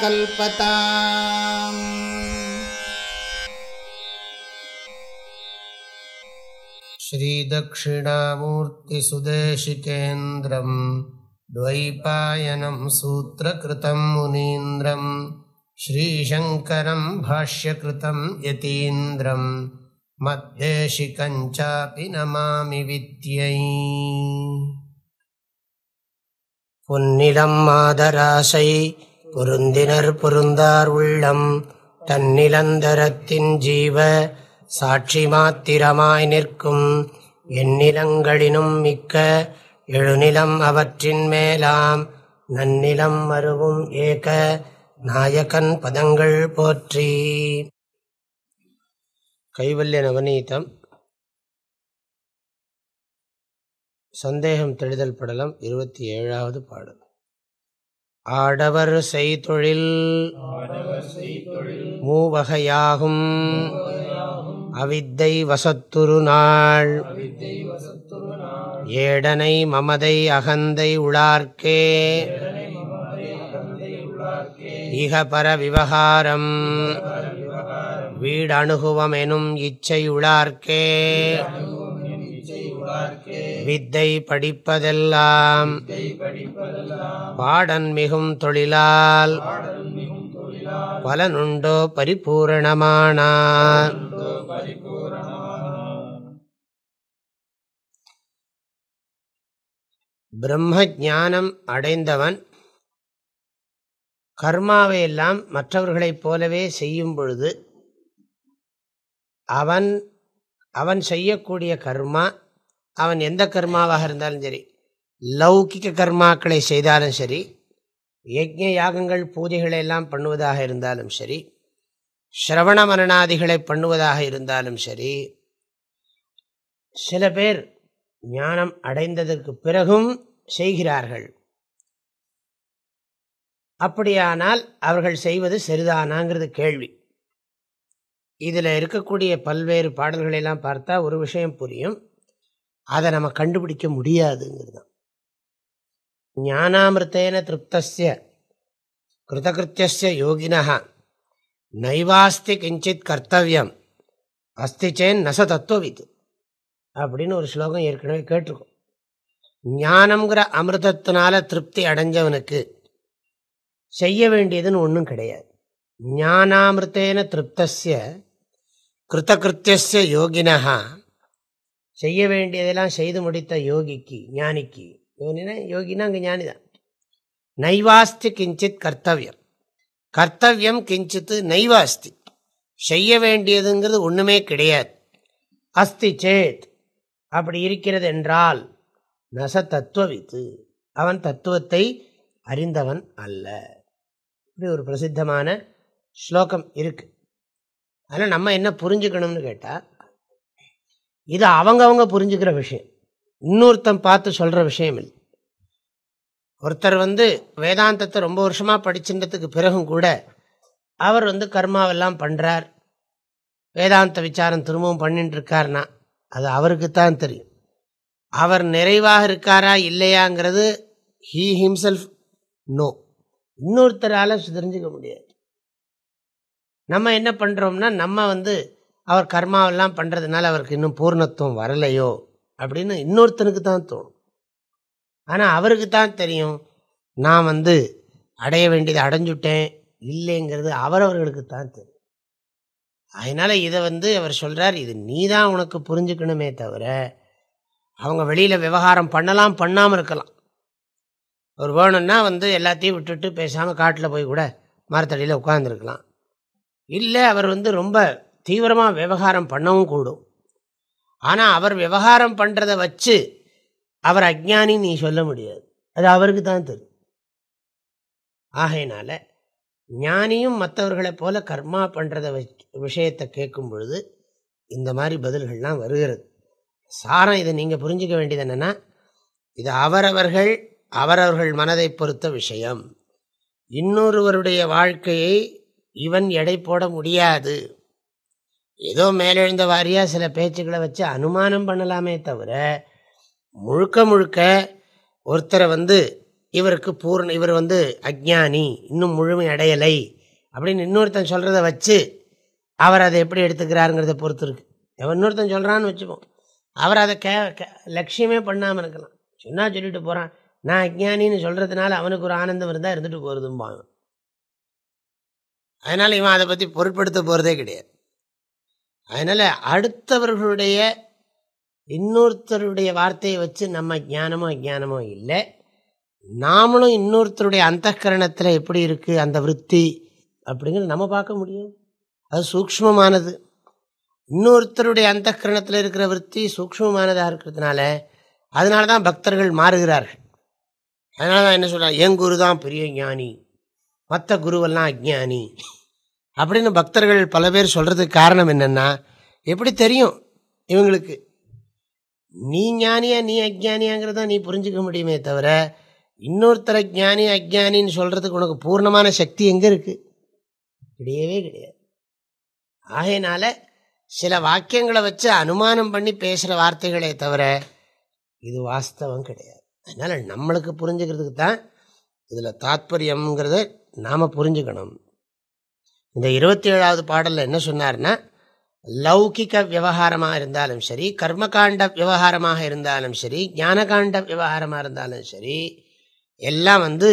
कल्पता श्रीदक्षिणामूर्तिसुदेशिकेन्द्रम् द्वैपायनम् सूत्रकृतम् मुनीन्द्रम् श्रीशङ्करम् भाष्यकृतम् यतीन्द्रम् मद्देशिकम् नमामि புன்னிலம் மாதராசை பொருந்தினர் பொருந்தார் உள்ளம் தன்னிலந்தரத்தின் ஜீவ சாட்சி மாத்திரமாய் நிற்கும் எந்நிலங்களினும் மிக்க எழுநிலம் அவற்றின் மேலாம் நன்னிலம் மறுவும் ஏக நாயகன் பதங்கள் போற்றி கைவல்ய நவநீதம் சந்தேகம் தெளிதல் படலம் இருபத்தி ஏழாவது பாடல் ஆடவர் செய்தொழில் மூவகையாகும் அவித்தை வசத்துரு நாள் ஏடனை மமதை அகந்தை உளார்க்கே இகபர விவகாரம் வீடணுகுவமெனும் உளார்க்கே வித்தை படிப்பதெல்லாம் பாடன் மிகும் தொழிலால் பலனுண்டோ பரிபூரணமான பிரம்ம ஜானம் அடைந்தவன் கர்மாவை எல்லாம் மற்றவர்களைப் போலவே செய்யும் பொழுது அவன் அவன் செய்யக்கூடிய கர்மா அவன் எந்த கர்மாவாக இருந்தாலும் சரி லௌகிக கர்மாக்களை செய்தாலும் சரி யஜ்ய யாகங்கள் பூஜைகளை எல்லாம் பண்ணுவதாக இருந்தாலும் சரி ஸ்ரவண மரணாதிகளை பண்ணுவதாக இருந்தாலும் சரி சில பேர் ஞானம் அடைந்ததற்கு பிறகும் செய்கிறார்கள் அப்படியானால் அவர்கள் செய்வது சரிதானாங்கிறது கேள்வி இதில் இருக்கக்கூடிய பல்வேறு பாடல்களெல்லாம் பார்த்தா ஒரு விஷயம் புரியும் அதை நம்ம கண்டுபிடிக்க முடியாதுங்கிறது தான் ஞானாமிருத்தேன திருப்தஸ்ய கிருதகிருத்திய யோகினா நைவாஸ்தி கிஞ்சித் கர்த்தவியம் அஸ்தி சேன் நச தத்துவவித்து அப்படின்னு ஒரு ஸ்லோகம் ஏற்கனவே கேட்டிருக்கோம் ஞானம்ங்கிற அமிர்தத்தினால திருப்தி அடைஞ்சவனுக்கு செய்ய வேண்டியதுன்னு ஒன்றும் கிடையாது ஞானாமிருத்தேன திருப்தஸ்ய கிருதகிருத்திய யோகினா செய்ய வேண்டியதெல்லாம் செய்து முடித்த யோகிக்கு ஞானிக்கு யோகினா யோகினா அங்கே ஞானி தான் நைவாஸ்தி கிஞ்சித் கர்த்தவியம் கர்த்தவியம் கிஞ்சித்து நைவாஸ்தி செய்ய வேண்டியதுங்கிறது ஒன்றுமே கிடையாது அஸ்தி சேத் அப்படி இருக்கிறது என்றால் நச தத்துவவித்து அவன் தத்துவத்தை அறிந்தவன் அல்ல இப்படி ஒரு பிரசித்தமான ஸ்லோகம் இருக்குது அதனால் நம்ம என்ன புரிஞ்சுக்கணும்னு கேட்டால் இது அவங்கவங்க புரிஞ்சுக்கிற விஷயம் இன்னொருத்தன் பார்த்து சொல்கிற விஷயம் இல்லை ஒருத்தர் வந்து வேதாந்தத்தை ரொம்ப வருஷமாக படிச்சுட்டதுக்கு பிறகும் கூட அவர் வந்து கர்மாவெல்லாம் பண்ணுறார் வேதாந்த விசாரம் திரும்பவும் பண்ணிட்டு இருக்கார்னா அது அவருக்கு தான் தெரியும் அவர் நிறைவாக இருக்காரா இல்லையாங்கிறது ஹீ ஹிம்செல்ஃப் நோ இன்னொருத்தரால் தெரிஞ்சுக்க முடியாது நம்ம என்ன பண்ணுறோம்னா நம்ம வந்து அவர் கர்மாவெல்லாம் பண்ணுறதுனால அவருக்கு இன்னும் பூர்ணத்துவம் வரலையோ அப்படின்னு இன்னொருத்தனுக்கு தான் தோணும் ஆனால் அவருக்கு தான் தெரியும் நான் வந்து அடைய வேண்டியதை அடைஞ்சுட்டேன் இல்லைங்கிறது அவரவர்களுக்கு தான் தெரியும் அதனால் இதை வந்து அவர் சொல்கிறார் இது நீ தான் உனக்கு புரிஞ்சுக்கணுமே தவிர அவங்க வெளியில் விவகாரம் பண்ணலாம் பண்ணாமல் இருக்கலாம் அவர் வேணும்னா வந்து எல்லாத்தையும் விட்டுட்டு பேசாமல் காட்டில் போய் கூட மரத்தடியில் உட்காந்துருக்கலாம் இல்லை அவர் வந்து ரொம்ப தீவிரமாக விவகாரம் பண்ணவும் கூடும் ஆனால் அவர் விவகாரம் பண்ணுறதை வச்சு அவர் அஜ்ஞானின்னு நீ சொல்ல முடியாது அது அவருக்கு தான் தெரியும் ஆகையினால ஞானியும் மற்றவர்களை போல கர்மா பண்ணுறத விஷயத்தை கேட்கும் பொழுது இந்த மாதிரி பதில்கள்லாம் வருகிறது சாரம் இதை நீங்கள் புரிஞ்சிக்க வேண்டியது என்னென்னா இது அவரவர்கள் அவரவர்கள் மனதை பொறுத்த விஷயம் இன்னொருவருடைய வாழ்க்கையை இவன் எடை போட முடியாது ஏதோ மேலெழுந்த வாரியாக சில பேச்சுக்களை வச்சு அனுமானம் பண்ணலாமே தவிர முழுக்க முழுக்க ஒருத்தரை வந்து இவருக்கு பூர்ண இவர் வந்து அஜ்ஞானி இன்னும் முழுமை அடையலை அப்படின்னு இன்னொருத்தன் சொல்கிறத வச்சு அவர் அதை எப்படி எடுத்துக்கிறாருங்கிறத பொறுத்து இருக்கு எவன் இன்னொருத்தன் சொல்கிறான்னு வச்சுப்போம் அவர் அதை கே லட்சியமே பண்ணாமல் இருக்கலாம் சொன்னால் சொல்லிட்டு போகிறான் நான் அஜ்ஞானின்னு சொல்கிறதுனால அவனுக்கு ஒரு ஆனந்தம் இருந்தால் இருந்துட்டு போகிறதும்பாங்க அதனால் இவன் அதை பற்றி பொருட்படுத்த போகிறதே கிடையாது அதனால் அடுத்தவர்களுடைய இன்னொருத்தருடைய வார்த்தையை வச்சு நம்ம ஞானமோ அஜானமோ இல்லை நாமளும் இன்னொருத்தருடைய அந்த கரணத்தில் எப்படி இருக்குது அந்த விற்பி அப்படிங்கிறது நம்ம பார்க்க முடியும் அது சூக்மமானது இன்னொருத்தருடைய அந்த கரணத்தில் இருக்கிற விற்பி சூக்மமானதாக இருக்கிறதுனால அதனால தான் பக்தர்கள் மாறுகிறார்கள் அதனால தான் என்ன சொல்கிறார் என் குரு தான் பெரிய ஞானி மற்ற குருவெல்லாம் அஜ்ஞானி அப்படின்னு பக்தர்கள் பல பேர் சொல்கிறதுக்கு காரணம் என்னென்னா எப்படி தெரியும் இவங்களுக்கு நீ ஞானியா நீ அஜானியாங்கிறத நீ புரிஞ்சுக்க முடியுமே தவிர இன்னொருத்தரை ஜானி அஜ்ஞானின்னு சொல்கிறதுக்கு உனக்கு பூர்ணமான சக்தி எங்கே இருக்குது கிடையவே கிடையாது ஆகையினால சில வாக்கியங்களை வச்சு அனுமானம் பண்ணி பேசுகிற வார்த்தைகளே தவிர இது வாஸ்தவம் கிடையாது அதனால் நம்மளுக்கு புரிஞ்சுக்கிறதுக்கு தான் இதில் தாத்பரியம்ங்கிறத நாம் புரிஞ்சுக்கணும் இந்த இருபத்தி ஏழாவது பாடலில் என்ன சொன்னார்னா லௌகிக விவகாரமாக இருந்தாலும் சரி கர்மகாண்ட விவகாரமாக இருந்தாலும் சரி ஞானகாண்ட விவகாரமாக இருந்தாலும் சரி எல்லாம் வந்து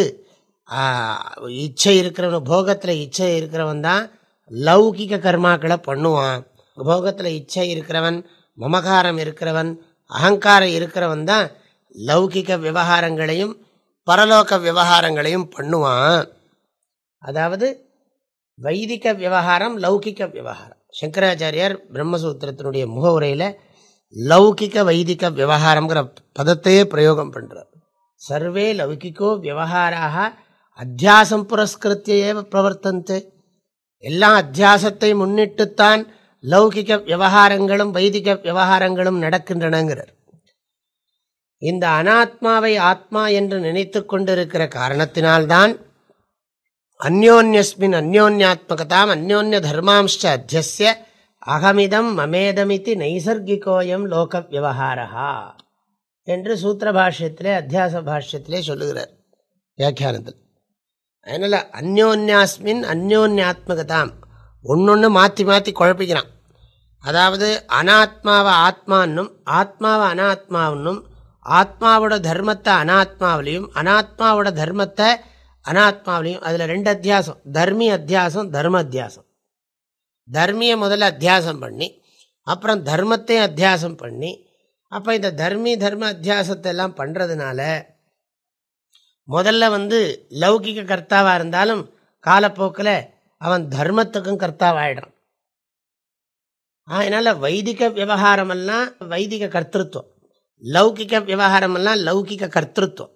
இச்சை இருக்கிறவன் போகத்தில் இச்சை இருக்கிறவன் தான் லௌகிக கர்மாக்களை பண்ணுவான் போகத்தில் இச்சை இருக்கிறவன் மமகாரம் இருக்கிறவன் அகங்காரம் இருக்கிறவன் தான் லௌகிக விவகாரங்களையும் பரலோக விவகாரங்களையும் பண்ணுவான் அதாவது வைதிக விவகாரம் லௌகிக்க விவகாரம் சங்கராச்சாரியார் பிரம்மசூத்திரத்தினுடைய முக உரையில் லௌகிக்க வைதிக விவகாரங்கிற பதத்தையே பிரயோகம் பண்ணுறார் சர்வே லௌகிக்கோ விவகாராக அத்தியாசம் புரஸ்கிருத்தியே பிரவர்த்தந்தே எல்லா அத்தியாசத்தை முன்னிட்டுத்தான் லௌகிக விவகாரங்களும் வைதிக விவகாரங்களும் நடக்கின்றனங்கிறார் இந்த அனாத்மாவை ஆத்மா என்று நினைத்து கொண்டிருக்கிற காரணத்தினால்தான் அந்யோன்யஸ்மின் அந்யோன்யாத்மகதாம் அந்யோன்ய தர்மாம்ச்ச அத்தியசிய அகமிதம் மமேதமிதி நைசர்கிகோயம் லோக விவகாரா என்று சூத்திர பாஷ்யத்திலே அத்தியாச பாஷ்யத்திலே சொல்லுகிறார் வியாக்கியானத்தில் அதனால் அந்யோன்யாஸ்மின் அந்யோன்யாத்மகதாம் ஒன்று மாற்றி மாற்றி குழப்பிக்கிறான் அதாவது அனாத்மாவை ஆத்மான்னும் ஆத்மாவை அனாத்மாவுன்னும் ஆத்மாவோட தர்மத்தை அனாத்மாவிலையும் அனாத்மாவோட தர்மத்தை அனாத்மாவிலையும் அதில் ரெண்டு அத்தியாசம் தர்மி அத்தியாசம் தர்ம அத்தியாசம் தர்மியை முதல்ல அத்தியாசம் பண்ணி அப்புறம் தர்மத்தையும் அத்தியாசம் பண்ணி அப்போ இந்த தர்மி தர்ம அத்தியாசத்தை எல்லாம் பண்ணுறதுனால முதல்ல வந்து லௌகிக கர்த்தாவாக இருந்தாலும் காலப்போக்கில் அவன் தர்மத்துக்கும் கர்த்தாவாயிடும் அதனால் வைதிக விவகாரமெல்லாம் வைதிக கர்த்திருவம் லௌகிக விவகாரமெல்லாம் லௌகிக கர்த்திருவம்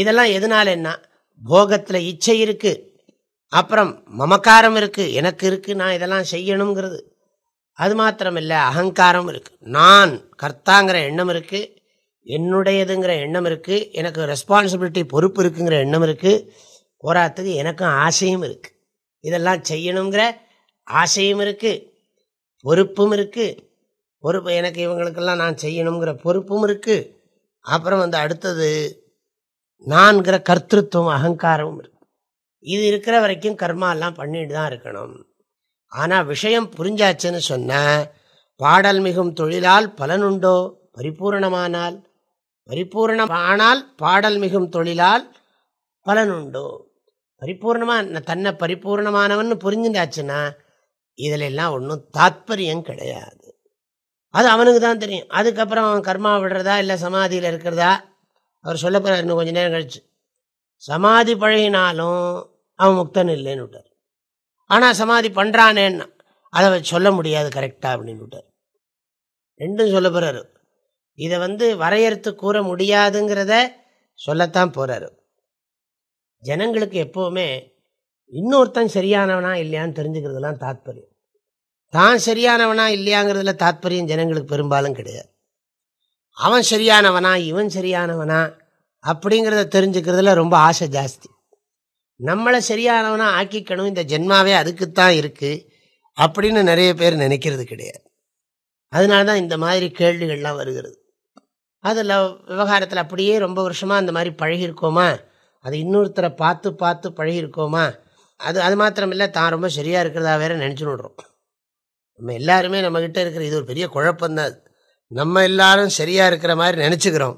இதெல்லாம் எதனால என்ன போகத்தில் இச்சை இருக்குது அப்புறம் மமக்காரம் இருக்குது எனக்கு இருக்குது நான் இதெல்லாம் செய்யணுங்கிறது அது மாத்திரமில்லை அகங்காரம் இருக்குது நான் கர்த்தாங்கிற எண்ணம் இருக்குது என்னுடையதுங்கிற எண்ணம் இருக்குது எனக்கு ரெஸ்பான்சிபிலிட்டி பொறுப்பு இருக்குங்கிற எண்ணம் இருக்குது போராத்துக்கு எனக்கும் ஆசையும் இருக்குது இதெல்லாம் செய்யணுங்கிற ஆசையும் இருக்குது பொறுப்பும் இருக்குது பொறுப்பு எனக்கு இவங்களுக்கெல்லாம் நான் செய்யணுங்கிற பொறுப்பும் இருக்குது அப்புறம் வந்து அடுத்தது நான்கிற கர்த்தத்துவம் அகங்காரமும் இருக்கு இது இருக்கிற வரைக்கும் கர்மாலாம் பண்ணிட்டு தான் இருக்கணும் ஆனால் விஷயம் புரிஞ்சாச்சுன்னு சொன்ன பாடல் மிகும் தொழிலால் பலனுண்டோ பரிபூர்ணமானால் பரிபூர்ணம் ஆனால் பாடல் மிகும் தொழிலால் பலனுண்டோ பரிபூர்ணமாக தன்னை பரிபூர்ணமானவன் புரிஞ்சுட்டாச்சுன்னா இதிலெல்லாம் ஒன்றும் தாத்பரியம் கிடையாது அது அவனுக்கு தான் தெரியும் அதுக்கப்புறம் அவன் கர்மா விடுறதா இல்லை சமாதியில் இருக்கிறதா அவர் சொல்ல போகிறார் இன்னும் கொஞ்சம் நேரம் கழிச்சு சமாதி பழகினாலும் அவன் முக்தன் இல்லைன்னு விட்டார் ஆனால் சமாதி பண்ணுறானேன்னா அதை சொல்ல முடியாது கரெக்டாக அப்படின்னு விட்டார் ரெண்டும் சொல்ல போகிறாரு இதை வந்து வரையறுத்து கூற முடியாதுங்கிறத சொல்லத்தான் போகிறாரு ஜனங்களுக்கு எப்போவுமே இன்னொருத்தன் சரியானவனா இல்லையான்னு தெரிஞ்சுக்கிறதுலாம் தாத்பரியம் தான் சரியானவனா இல்லையாங்கிறதுல தாத்பரியம் ஜனங்களுக்கு பெரும்பாலும் கிடையாது அவன் சரியானவனா இவன் சரியானவனா அப்படிங்கிறத தெரிஞ்சுக்கிறதுல ரொம்ப ஆசை ஜாஸ்தி நம்மளை சரியானவனா ஆக்கிக்கணும் இந்த ஜென்மாவே அதுக்குத்தான் இருக்குது அப்படின்னு நிறைய பேர் நினைக்கிறது கிடையாது அதனால தான் இந்த மாதிரி கேள்விகள்லாம் வருகிறது அதில் விவகாரத்தில் அப்படியே ரொம்ப வருஷமாக அந்த மாதிரி பழகிருக்கோமா அது இன்னொருத்தரை பார்த்து பார்த்து பழகிருக்கோமா அது அது மாத்திரமில்லை தான் ரொம்ப சரியாக இருக்கிறதா வேற நினச்சி விடுறோம் நம்ம எல்லாருமே நம்மக்கிட்ட இருக்கிற இது ஒரு பெரிய குழப்பந்தான் அது நம்ம எல்லாரும் சரியாக இருக்கிற மாதிரி நினச்சிக்கிறோம்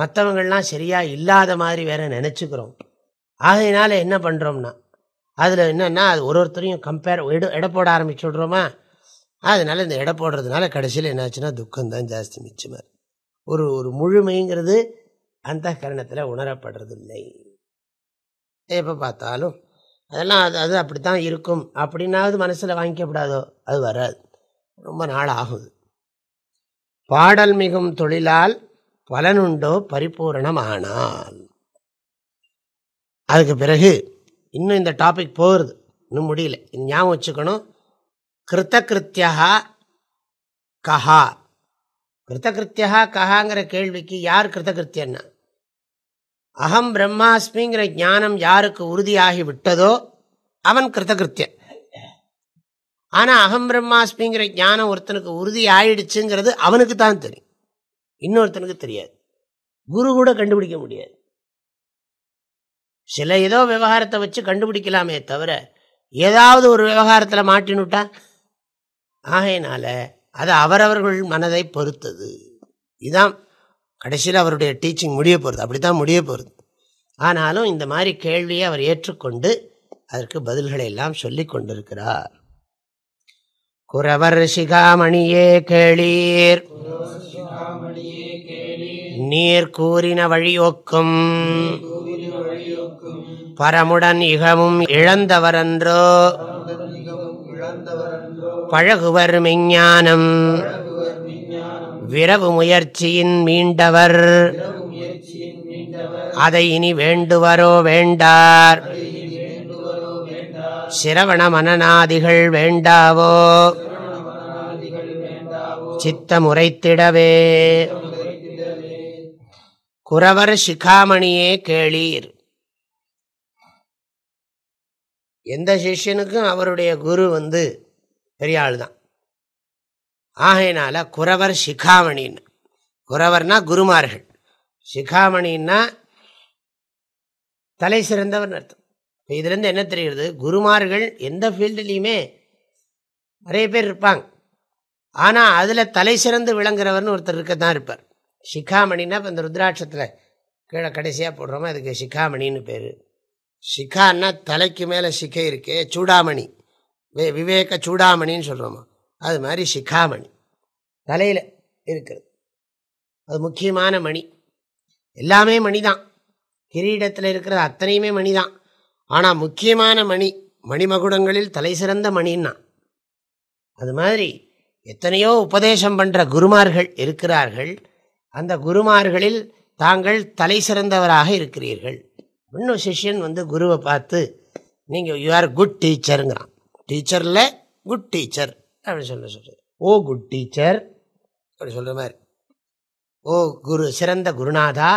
மற்றவங்கள்லாம் சரியாக இல்லாத மாதிரி வேறு நினச்சிக்கிறோம் ஆகையினால என்ன பண்ணுறோம்னா அதில் என்னென்னா அது ஒரு ஒருத்தரையும் கம்பேர் எடு எடை போட ஆரம்பிச்சு விட்றோமா அதனால் இந்த எடை போடுறதுனால கடைசியில் என்னாச்சுன்னா துக்கம்தான் ஜாஸ்தி மிச்சமாக ஒரு ஒரு முழுமைங்கிறது அந்த கரணத்தில் உணரப்படுறதில்லை எப்போ பார்த்தாலும் அதெல்லாம் அது அது அப்படி தான் இருக்கும் அப்படின்னாவது மனசில் வாங்கிக்கப்படாதோ அது வராது ரொம்ப நாள் ஆகுது பாடல் மிகும் தொழிலால் பலனுண்டோ பரிபூரணமானால் அதுக்கு பிறகு இன்னும் இந்த டாபிக் போகிறது இன்னும் முடியல இது ஞாபகம் வச்சுக்கணும் கிருத்தியா கஹா கிருத்தியா கஹாங்கிற கேள்விக்கு யார் கிருத்தியன்னா அகம் பிரம்மாஸ்மிங்கிற ஞானம் யாருக்கு உறுதியாகி விட்டதோ அவன் கிருத்தியன் ஆனால் அகம் பிரம்மாஸ்மிங்கிற ஞானம் ஒருத்தனுக்கு உறுதி ஆயிடுச்சுங்கிறது அவனுக்கு தான் தெரியும் இன்னொருத்தனுக்கு தெரியாது குரு கூட கண்டுபிடிக்க முடியாது சில ஏதோ விவகாரத்தை வச்சு கண்டுபிடிக்கலாமே தவிர ஏதாவது ஒரு விவகாரத்தில் மாட்டினுட்டா ஆகையினால அது அவரவர்கள் மனதை பொறுத்தது இதுதான் கடைசியில் அவருடைய டீச்சிங் முடிய போகிறது அப்படி தான் முடிய போகிறது ஆனாலும் இந்த மாதிரி கேள்வியை அவர் ஏற்றுக்கொண்டு அதற்கு பதில்களை எல்லாம் சொல்லி கொண்டிருக்கிறார் குரவர் சிகாமணியே கேளீர் நீர் கூறின வழியோக்கும் பரமுடன் இகமும் இழந்தவரன்றோ பழகுவர் மெஞ்ஞானம் விரவு முயற்சியின் மீண்டவர் அதை இனி வேண்டுவரோ வேண்டார் சிரவண மனநாதிகள் வேண்டாவோ சித்தமுறைத்திடவே குறவர் சிகாமணியே கேளீர் எந்த சிஷ்யனுக்கும் அவருடைய குரு வந்து பெரிய ஆள் தான் ஆகையினால குறவர் சிகாமணின்னு குறவர்னா குருமார்கள் சிகாமணின்னா தலை சிறந்தவர் அர்த்தம் இப்போ இதுலேருந்து என்ன தெரிகிறது குருமார்கள் எந்த ஃபீல்டுலேயுமே நிறைய பேர் இருப்பாங்க ஆனால் அதில் தலை சிறந்து விளங்குறவர்னு ஒருத்தர் இருக்க தான் இருப்பார் சிக்காமணின்னா இப்போ இந்த ருத்ராட்சத்தில் கீழே கடைசியாக போடுறோமோ அதுக்கு சிக்காமணின்னு பேர் சிக்கான்னா தலைக்கு மேலே சிக்கை இருக்கே சூடாமணி வே விவேக சூடாமணின்னு சொல்கிறோமா அது மாதிரி சிக்காமணி தலையில் இருக்கிறது அது முக்கியமான மணி எல்லாமே மணி தான் கிரீடத்தில் இருக்கிறது அத்தனையுமே மணி தான் ஆனால் முக்கியமான மணி மணிமகுடங்களில் தலை சிறந்த மணின்னா அது மாதிரி எத்தனையோ உபதேசம் பண்ணுற குருமார்கள் இருக்கிறார்கள் அந்த குருமார்களில் தாங்கள் தலை சிறந்தவராக இருக்கிறீர்கள் இன்னும் சிஷ்யன் வந்து குருவை பார்த்து நீங்கள் யூ ஆர் குட் டீச்சருங்கிறான் டீச்சரில் குட் டீச்சர் அப்படின்னு சொல்ல சொல்கிறது ஓ குட் டீச்சர் அப்படி சொல்கிற மாதிரி ஓ குரு சிறந்த குருநாதா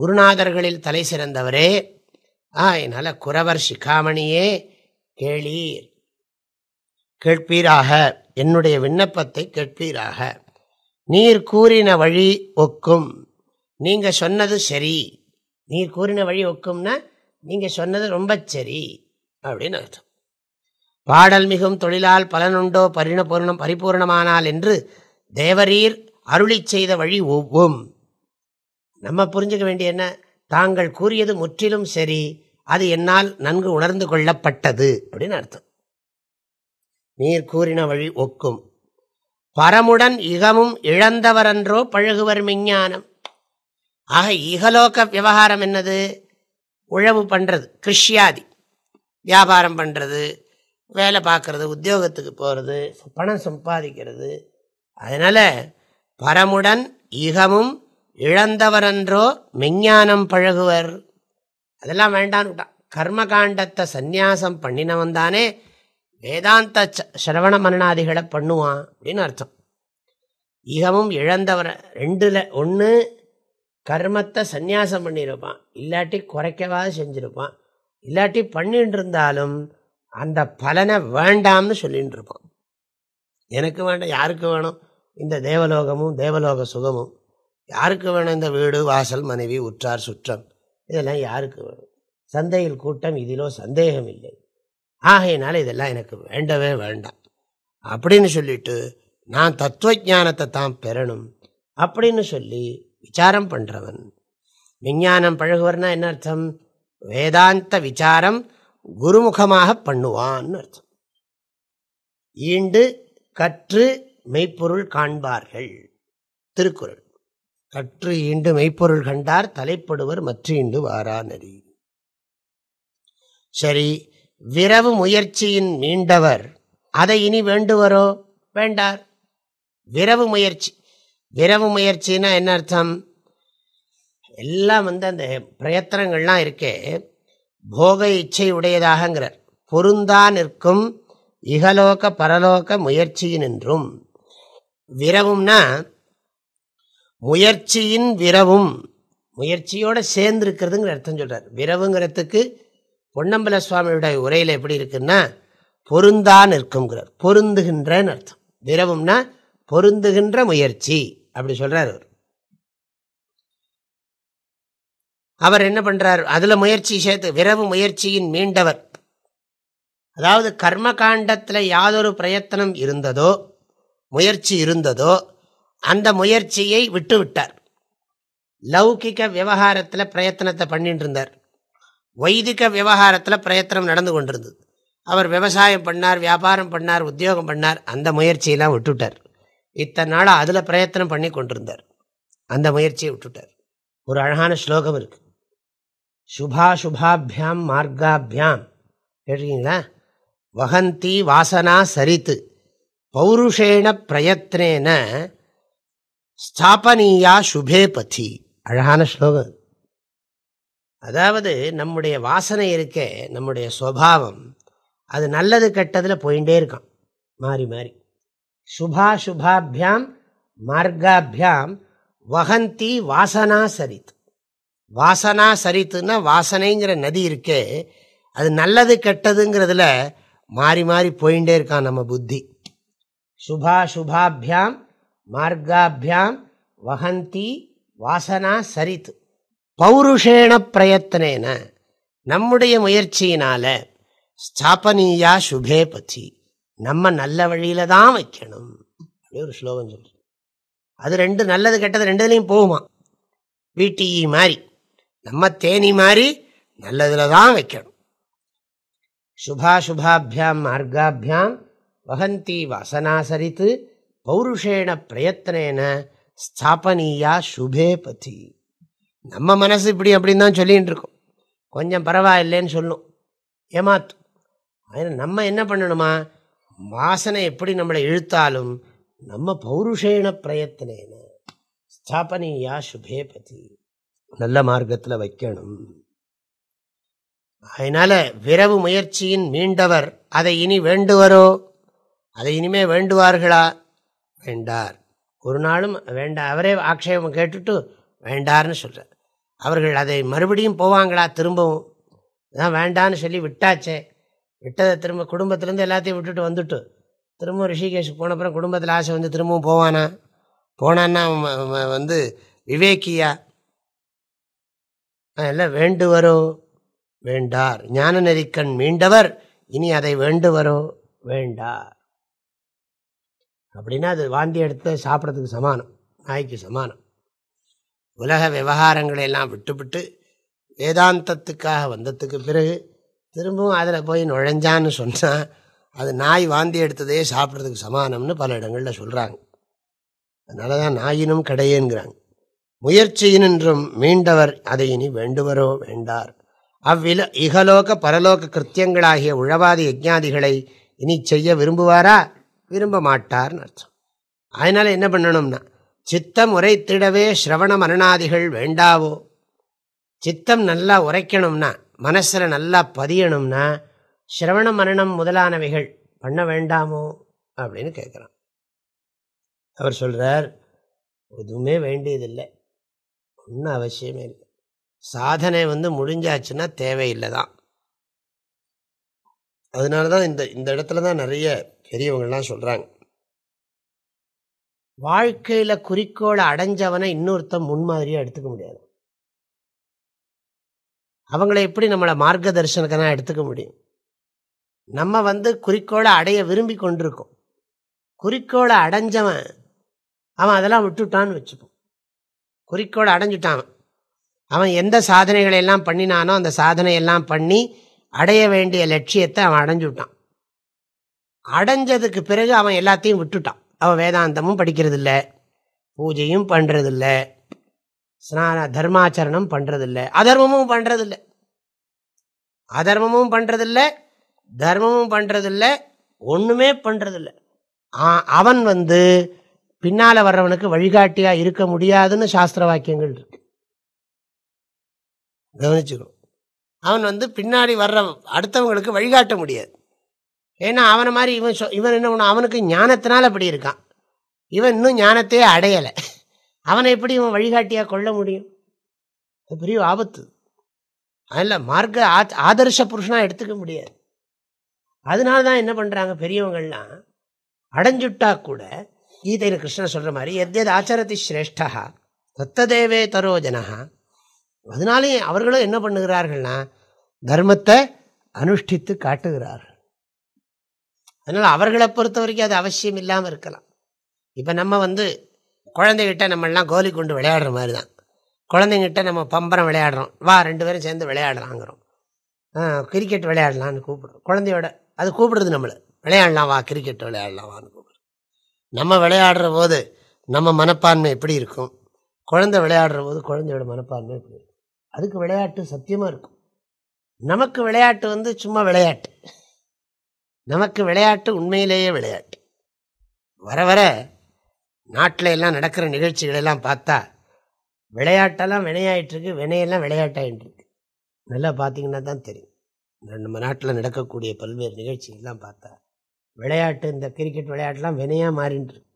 குருநாதர்களில் தலை சிறந்தவரே ஆ என்னால் குறவர் சிகாமணியே கேளீர் கேட்பீராக என்னுடைய விண்ணப்பத்தை கேட்பீராக நீர் கூறின வழி ஒக்கும் நீங்கள் சொன்னது சரி நீர் கூறின வழி ஒக்கும்னா நீங்கள் சொன்னது ரொம்ப சரி அப்படின்னு அர்த்தம் பாடல் மிகும் தொழிலால் பலனுண்டோ பரிணபூர்ணம் பரிபூர்ணமானால் என்று தேவரீர் அருளி செய்த வழி ஒவ்வும் நம்ம புரிஞ்சுக்க வேண்டிய என்ன தாங்கள் கூறியது முற்றிலும் சரி அது என்னால் நன்கு உணர்ந்து கொள்ளப்பட்டது அப்படின்னு அர்த்தம் நீர் கூறின வழி ஒக்கும் பரமுடன் இகமும் இழந்தவரன்றோ பழகுவர் மிஞ்ஞானம் ஆக இகலோக விவகாரம் என்னது உழவு பண்ணுறது கிருஷியாதி வியாபாரம் பண்ணுறது வேலை பார்க்குறது உத்தியோகத்துக்கு போகிறது பணம் சம்பாதிக்கிறது அதனால் பரமுடன் இகமும் இழந்தவரன்றோ மெஞ்ஞானம் பழகுவர் அதெல்லாம் வேண்டான்னு விட்டான் கர்மகாண்டத்தை சந்நியாசம் பண்ணினவன் தானே வேதாந்த சிரவண மரணாதிகளை பண்ணுவான் அப்படின்னு அர்த்தம் இகமும் இழந்தவர ரெண்டில் ஒன்று கர்மத்தை சந்நியாசம் பண்ணியிருப்பான் இல்லாட்டி குறைக்கவாது செஞ்சுருப்பான் இல்லாட்டி பண்ணிட்டு இருந்தாலும் அந்த பலனை வேண்டாம்னு சொல்லிகிட்டு இருப்பான் எனக்கு வேண்டாம் யாருக்கு வேணும் இந்த தேவலோகமும் தேவலோக சுகமும் யாருக்கு வேணும் இந்த வீடு வாசல் மனைவி உற்றார் சுற்றம் இதெல்லாம் யாருக்கு வேணும் சந்தையில் கூட்டம் இதிலோ சந்தேகம் இல்லை ஆகையினால இதெல்லாம் எனக்கு வேண்டவே வேண்டாம் அப்படின்னு சொல்லிட்டு நான் தத்துவ ஜானத்தை தான் பெறணும் அப்படின்னு சொல்லி விசாரம் பண்ணுறவன் விஞ்ஞானம் பழகுவர்னா என்ன அர்த்தம் வேதாந்த விசாரம் குருமுகமாக பண்ணுவான்னு அர்த்தம் ஈண்டு கற்று மெய்ப்பொருள் காண்பார்கள் திருக்குறள் கற்று ஈண்டு மெய்ப்பொருள் கண்டார் தலைப்படுவர் மற்றீண்டு வாரா நரி சரி விரவு முயற்சியின் மீண்டவர் அதை இனி வேண்டுவரோ வேண்டார் விரவு முயற்சி விரவு முயற்சின்னா என்ன அர்த்தம் எல்லாம் வந்து அந்த பிரயத்தனங்கள்லாம் இருக்கே போக இச்சை உடையதாகங்கிறார் பொருந்தா நிற்கும் இகலோக பரலோக முயற்சியினின்றும் விரவும்னா முயற்சியின் விரவும் முயற்சியோடு சேர்ந்துருக்கிறதுங்கிற அர்த்தம் சொல்கிறார் விரவுங்கிறதுக்கு பொன்னம்பல சுவாமியுடைய உரையில் எப்படி இருக்குன்னா பொருந்தா நிற்குங்கிறார் பொருந்துகின்றன்னு அர்த்தம் விரவும்னா பொருந்துகின்ற முயற்சி அப்படி சொல்கிறார் அவர் அவர் என்ன பண்ணுறார் அதில் முயற்சி சேர்த்து விரவு முயற்சியின் மீண்டவர் அதாவது கர்ம காண்டத்தில் யாதொரு பிரயத்தனம் இருந்ததோ முயற்சி இருந்ததோ அந்த முயற்சியை விட்டுவிட்டார் லௌகிக விவகாரத்தில் பிரயத்தனத்தை பண்ணிட்டு இருந்தார் வைதிக விவகாரத்தில் பிரயத்தனம் நடந்து கொண்டிருந்தது அவர் விவசாயம் பண்ணார் வியாபாரம் பண்ணார் உத்தியோகம் பண்ணார் அந்த முயற்சியெல்லாம் விட்டுட்டார் இத்தனை நாளாக அதில் பிரயத்தனம் பண்ணி கொண்டிருந்தார் அந்த முயற்சியை விட்டுட்டார் ஒரு அழகான ஸ்லோகம் இருக்கு சுபா சுபாபியாம் மார்காபியாம் கேட்டுக்கீங்களா வகந்தி வாசனா சரித்து பௌருஷேண பிரயத்னேன ஸ்தாபனீயா சுபே பதி அழகான ஸ்லோகம் அதாவது நம்முடைய வாசனை இருக்கே நம்முடைய சுவாவம் அது நல்லது கெட்டதில் போயிட்டே இருக்கான் மாறி மாறி சுபா சுபாபியாம் மார்காபியாம் வகந்தி வாசனா சரித் வாசனா சரித்துன்னா வாசனைங்கிற நதி இருக்கே அது நல்லது கெட்டதுங்கிறதுல மாறி மாறி போயிட்டே இருக்கான் நம்ம புத்தி சுபா சுபாபியாம் மார்காபியாம் வகந்தி வாசனா சரித் பௌருஷேண பிரயத்தனேன நம்முடைய முயற்சியினால ஸ்தாபனீயா சுபே பற்றி நம்ம நல்ல வழியில தான் வைக்கணும் அப்படியே ஒரு ஸ்லோகம் சொல்றோம் அது ரெண்டு நல்லது கெட்டது ரெண்டுலேயும் போகுமா வீட்டி மாதிரி நம்ம தேனி மாதிரி நல்லதுல தான் வைக்கணும் சுபா சுபாபியாம் மார்காபியாம் வகந்தி வாசனா சரித்து பௌருஷேண பிரயத்தனேன ஸ்தாபனியா சுபே பதி நம்ம மனசு இப்படி அப்படின்னு தான் சொல்லிகிட்டு இருக்கோம் கொஞ்சம் பரவாயில்லைன்னு சொல்லும் ஏமாத்து அதனால் நம்ம என்ன பண்ணணுமா வாசனை எப்படி நம்மளை இழுத்தாலும் நம்ம பௌருஷேண பிரயத்தனேன ஸ்தாபனீயா சுபே பதி நல்ல மார்க்கத்தில் வைக்கணும் அதனால் விரவு முயற்சியின் மீண்டவர் அதை இனி வேண்டுவரோ அதை இனிமே வேண்டுவார்களா வேண்டார் ஒரு நாளும் வேண்டாம் அவரே ஆக்ஷேபம் கேட்டுட்டு வேண்டார்னு சொல்கிறார் அவர்கள் அதை மறுபடியும் போவாங்களா திரும்பவும் அதான் வேண்டான்னு சொல்லி விட்டாச்சே விட்டதை திரும்ப குடும்பத்துலேருந்து எல்லாத்தையும் விட்டுட்டு வந்துட்டு திரும்பவும் போன அப்புறம் குடும்பத்தில் ஆசை வந்து திரும்பவும் போவானா போனான்னா வந்து விவேக்கியா அதெல்லாம் வரும் வேண்டார் ஞான நெறிக்கண் மீண்டவர் இனி அதை வேண்டு வரும் வேண்டார் அப்படின்னா அது வாந்தி எடுத்து சாப்பிட்றதுக்கு சமானம் நாய்க்கு சமானம் உலக விவகாரங்களை எல்லாம் விட்டுவிட்டு வேதாந்தத்துக்காக வந்ததுக்கு பிறகு திரும்பவும் அதில் போய் நுழைஞ்சான்னு சொன்னால் அது நாய் வாந்தி எடுத்ததே சாப்பிட்றதுக்கு சமானம்னு பல இடங்களில் சொல்கிறாங்க அதனால தான் நாயினும் கிடையேங்கிறாங்க முயற்சியினின்றும் மீண்டவர் அதை இனி வேண்டுவரோ வேண்டார் அவ்வில இகலோக பரலோக கிருத்தியங்களாகிய உழவாதி யஜ்ஞாதிகளை இனி செய்ய விரும்புவாரா விரும்ப மாட்டார்னு அர்த்தம் அதனால் என்ன பண்ணணும்னா சித்தம் உரைத்திடவே ஸ்ரவண மரணாதிகள் வேண்டாவோ சித்தம் நல்லா உரைக்கணும்னா மனசில் நல்லா பதியணும்னா ஸ்ரவண மரணம் முதலானவைகள் பண்ண வேண்டாமோ அப்படின்னு கேட்குறான் அவர் சொல்கிறார் எதுவுமே வேண்டியதில்லை ஒன்றும் அவசியமே இல்லை சாதனை வந்து முடிஞ்சாச்சுன்னா தேவையில்லை தான் அதனால தான் இந்த இந்த இடத்துல தான் நிறைய பெரியவங்கள்லாம் சொல்கிறாங்க வாழ்க்கையில் குறிக்கோளை அடைஞ்சவனை இன்னொருத்தன் முன்மாதிரியாக எடுத்துக்க முடியாது அவங்கள எப்படி நம்மளை மார்க்க தரிசனக்கெல்லாம் எடுத்துக்க முடியும் நம்ம வந்து குறிக்கோளை அடைய விரும்பி கொண்டிருக்கோம் குறிக்கோளை அடைஞ்சவன் அவன் அதெல்லாம் விட்டுட்டான்னு வச்சுப்போம் குறிக்கோளை அடைஞ்சிட்டான் அவன் எந்த சாதனைகளை எல்லாம் பண்ணினானோ அந்த சாதனையெல்லாம் பண்ணி அடைய வேண்டிய லட்சியத்தை அவன் அடைஞ்சு விட்டான் அடைஞ்சதுக்கு பிறகு அவன் எல்லாத்தையும் விட்டுட்டான் அவன் வேதாந்தமும் படிக்கிறதில்ல பூஜையும் பண்ணுறதில்ல ஸ்நான தர்மாச்சரணம் பண்ணுறதில்ல அதர்மமும் பண்ணுறதில்ல அதர்மமும் பண்ணுறதில்ல தர்மமும் பண்ணுறதில்ல ஒன்றுமே பண்ணுறதில்ல அவன் வந்து பின்னால் வர்றவனுக்கு வழிகாட்டியாக இருக்க முடியாதுன்னு சாஸ்திர வாக்கியங்கள் இருக்கு கவனிச்சுக்கணும் அவன் வந்து பின்னாடி வர்ற அடுத்தவங்களுக்கு வழிகாட்ட முடியாது ஏன்னா அவனை மாதிரி இவன் இவன் என்ன பண்ண அவனுக்கு ஞானத்தினால் அப்படி இருக்கான் இவன் இன்னும் ஞானத்தையே அடையலை அவனை எப்படி இவன் வழிகாட்டியாக கொள்ள முடியும் அது பெரிய ஆபத்து அதில் மார்க்க ஆதர்ச புருஷனாக எடுத்துக்க முடியாது அதனால தான் என்ன பண்ணுறாங்க பெரியவங்கள்லாம் அடைஞ்சுட்டா கூட கீதையில் கிருஷ்ணன் சொல்கிற மாதிரி எத்தேது ஆச்சாரத்தை சிரேஷ்டா தத்ததேவே தரோ ஜனஹா அதனாலே அவர்களும் என்ன பண்ணுகிறார்கள்னா தர்மத்தை அனுஷ்டித்து காட்டுகிறார்கள் அதனால் அவர்களை பொறுத்த வரைக்கும் அது அவசியம் இல்லாமல் இருக்கலாம் இப்போ நம்ம வந்து குழந்தைகிட்ட நம்மளாம் கோலி கொண்டு விளையாடுற மாதிரி தான் குழந்தைங்கிட்ட நம்ம பம்பரம் விளையாடுறோம் வா ரெண்டு பேரும் சேர்ந்து விளையாடலாங்கிறோம் கிரிக்கெட் விளையாடலான்னு கூப்பிடுறோம் குழந்தையோட அது கூப்பிடுறது நம்மளை விளையாடலாம் வா கிரிக்கெட் விளையாடலாம் வான்னு கூப்பிடுறோம் நம்ம விளையாடுற போது நம்ம மனப்பான்மை எப்படி இருக்கும் குழந்தை விளையாடுற போது குழந்தையோட மனப்பான்மை எப்படி இருக்கும் அதுக்கு விளையாட்டு சத்தியமாக இருக்கும் நமக்கு விளையாட்டு வந்து சும்மா விளையாட்டு நமக்கு விளையாட்டு உண்மையிலேயே விளையாட்டு வர வர நாட்டில் எல்லாம் நடக்கிற நிகழ்ச்சிகளெல்லாம் பார்த்தா விளையாட்டெல்லாம் வினையாயிட்டுருக்கு வினையெல்லாம் விளையாட்டாயின்ட்டுருக்கு நல்லா பார்த்தீங்கன்னா தான் தெரியும் நம்ம நாட்டில் நடக்கக்கூடிய பல்வேறு நிகழ்ச்சிகள்லாம் பார்த்தா விளையாட்டு இந்த கிரிக்கெட் விளையாட்டுலாம் வினையாக மாறின்ட்டுருக்கு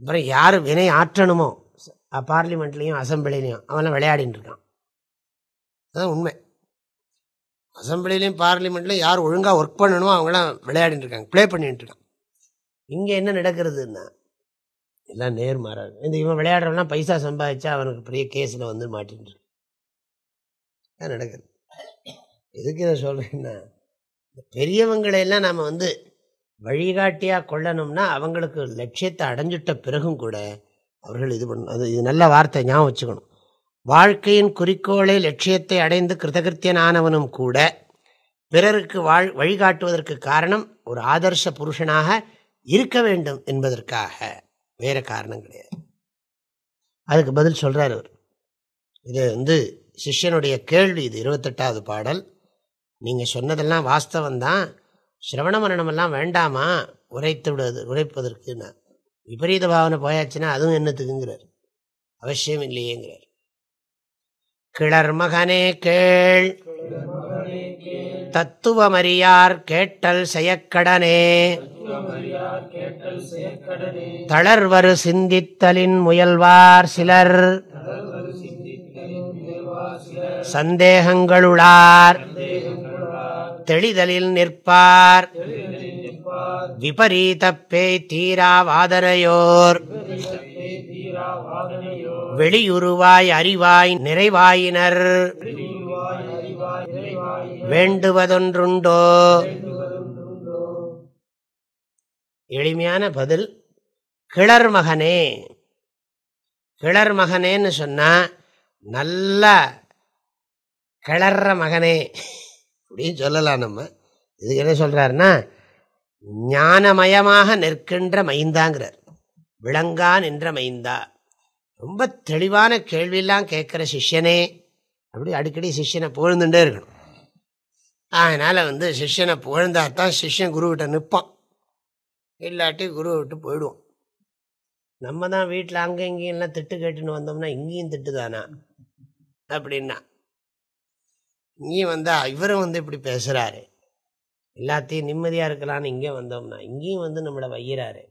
அப்புறம் யார் வினை ஆற்றணுமோ பார்லிமெண்ட்லேயும் அசம்பிளிலையும் அவன்லாம் விளையாடின்னு இருக்கான் அதுதான் உண்மை அசம்பிளிலையும் பார்லிமெண்ட்லையும் யார் ஒழுங்காக ஒர்க் பண்ணணுமோ அவங்களாம் விளையாடிட்டு இருக்காங்க ப்ளே பண்ணிட்டு இருக்காங்க இங்கே என்ன நடக்கிறதுன்னா எல்லாம் நேர் மாறாது இந்த இவன் விளையாடுறவனா பைசா சம்பாதிச்சா அவனுக்கு பெரிய கேஸில் வந்து மாட்டின் நடக்கிறது நடக்குது எதுக்கு இதை சொல்கிறேன்னா பெரியவங்களையெல்லாம் நாம் வந்து வழிகாட்டியாக கொள்ளணும்னா அவங்களுக்கு லட்சியத்தை அடைஞ்சிட்ட பிறகும் கூட அவர்கள் இது பண்ணணும் அது இது நல்ல வார்த்தை ஞாபகம் வச்சுக்கணும் வாழ்க்கையின் குறிக்கோளை லட்சியத்தை அடைந்து கிருதகிருத்தியனானவனும் கூட பிறருக்கு வாழ் வழிகாட்டுவதற்கு காரணம் ஒரு ஆதர்ச புருஷனாக இருக்க வேண்டும் என்பதற்காக வேறு காரணம் கிடையாது அதுக்கு பதில் சொல்கிறார் அவர் இது வந்து சிஷ்யனுடைய கேள்வி இது இருபத்தெட்டாவது பாடல் நீங்கள் சொன்னதெல்லாம் வாஸ்தவந்தான் சிரவண மரணமெல்லாம் வேண்டாமா உரைத்து விடுவது உரைப்பதற்கு நான் விபரீத பாவனை போயாச்சுன்னா அதுவும் என்னத்துக்குங்கிறார் அவசியம் இல்லையேங்கிறார் கிளர்மகனே கேள் தத்துவமறியார் கேட்டல் செயக்கடனே தளர்வரு சிந்தித்தலின் முயல்வார் சிலர் சந்தேகங்களுளார் தெளிதலில் நிற்பார் விபரீதப்பேய்தீராவாதரையோர் வெளியுருவாய் அறிவாய் நிறைவாயினர் வேண்டுவதொன்றுண்டோ எளிமையான பதில் கிளர் மகனே கிளர் மகனேன்னு சொன்னால் நல்ல கிளர்ற மகனே அப்படின்னு சொல்லலாம் நம்ம இதுக்கு என்ன சொல்றாருன்னா ஞானமயமாக நிற்கின்ற மைந்தாங்கிறார் விளங்கா நின்ற மைந்தா ரொம்ப தெளிவான கேள்வியெல்லாம் கேட்குற சிஷ்யனே அப்படி அடிக்கடி சிஷ்யனை புகழ்ந்துட்டே இருக்கணும் அதனால் வந்து சிஷ்யனை புகழ்ந்தா தான் சிஷ்யன் குருவிட்ட நிற்பான் இல்லாட்டி குரு விட்டு போயிடுவோம் நம்ம தான் வீட்டில் அங்கே இங்கேயும் எல்லாம் திட்டு கேட்டுன்னு வந்தோம்னா இங்கேயும் திட்டு தானா அப்படின்னா இங்கேயும் வந்தால் இவரும் வந்து இப்படி பேசுகிறாரு எல்லாத்தையும் நிம்மதியாக இருக்கலான்னு இங்கே வந்தோம்னா இங்கேயும் வந்து நம்மளை வையிறாரு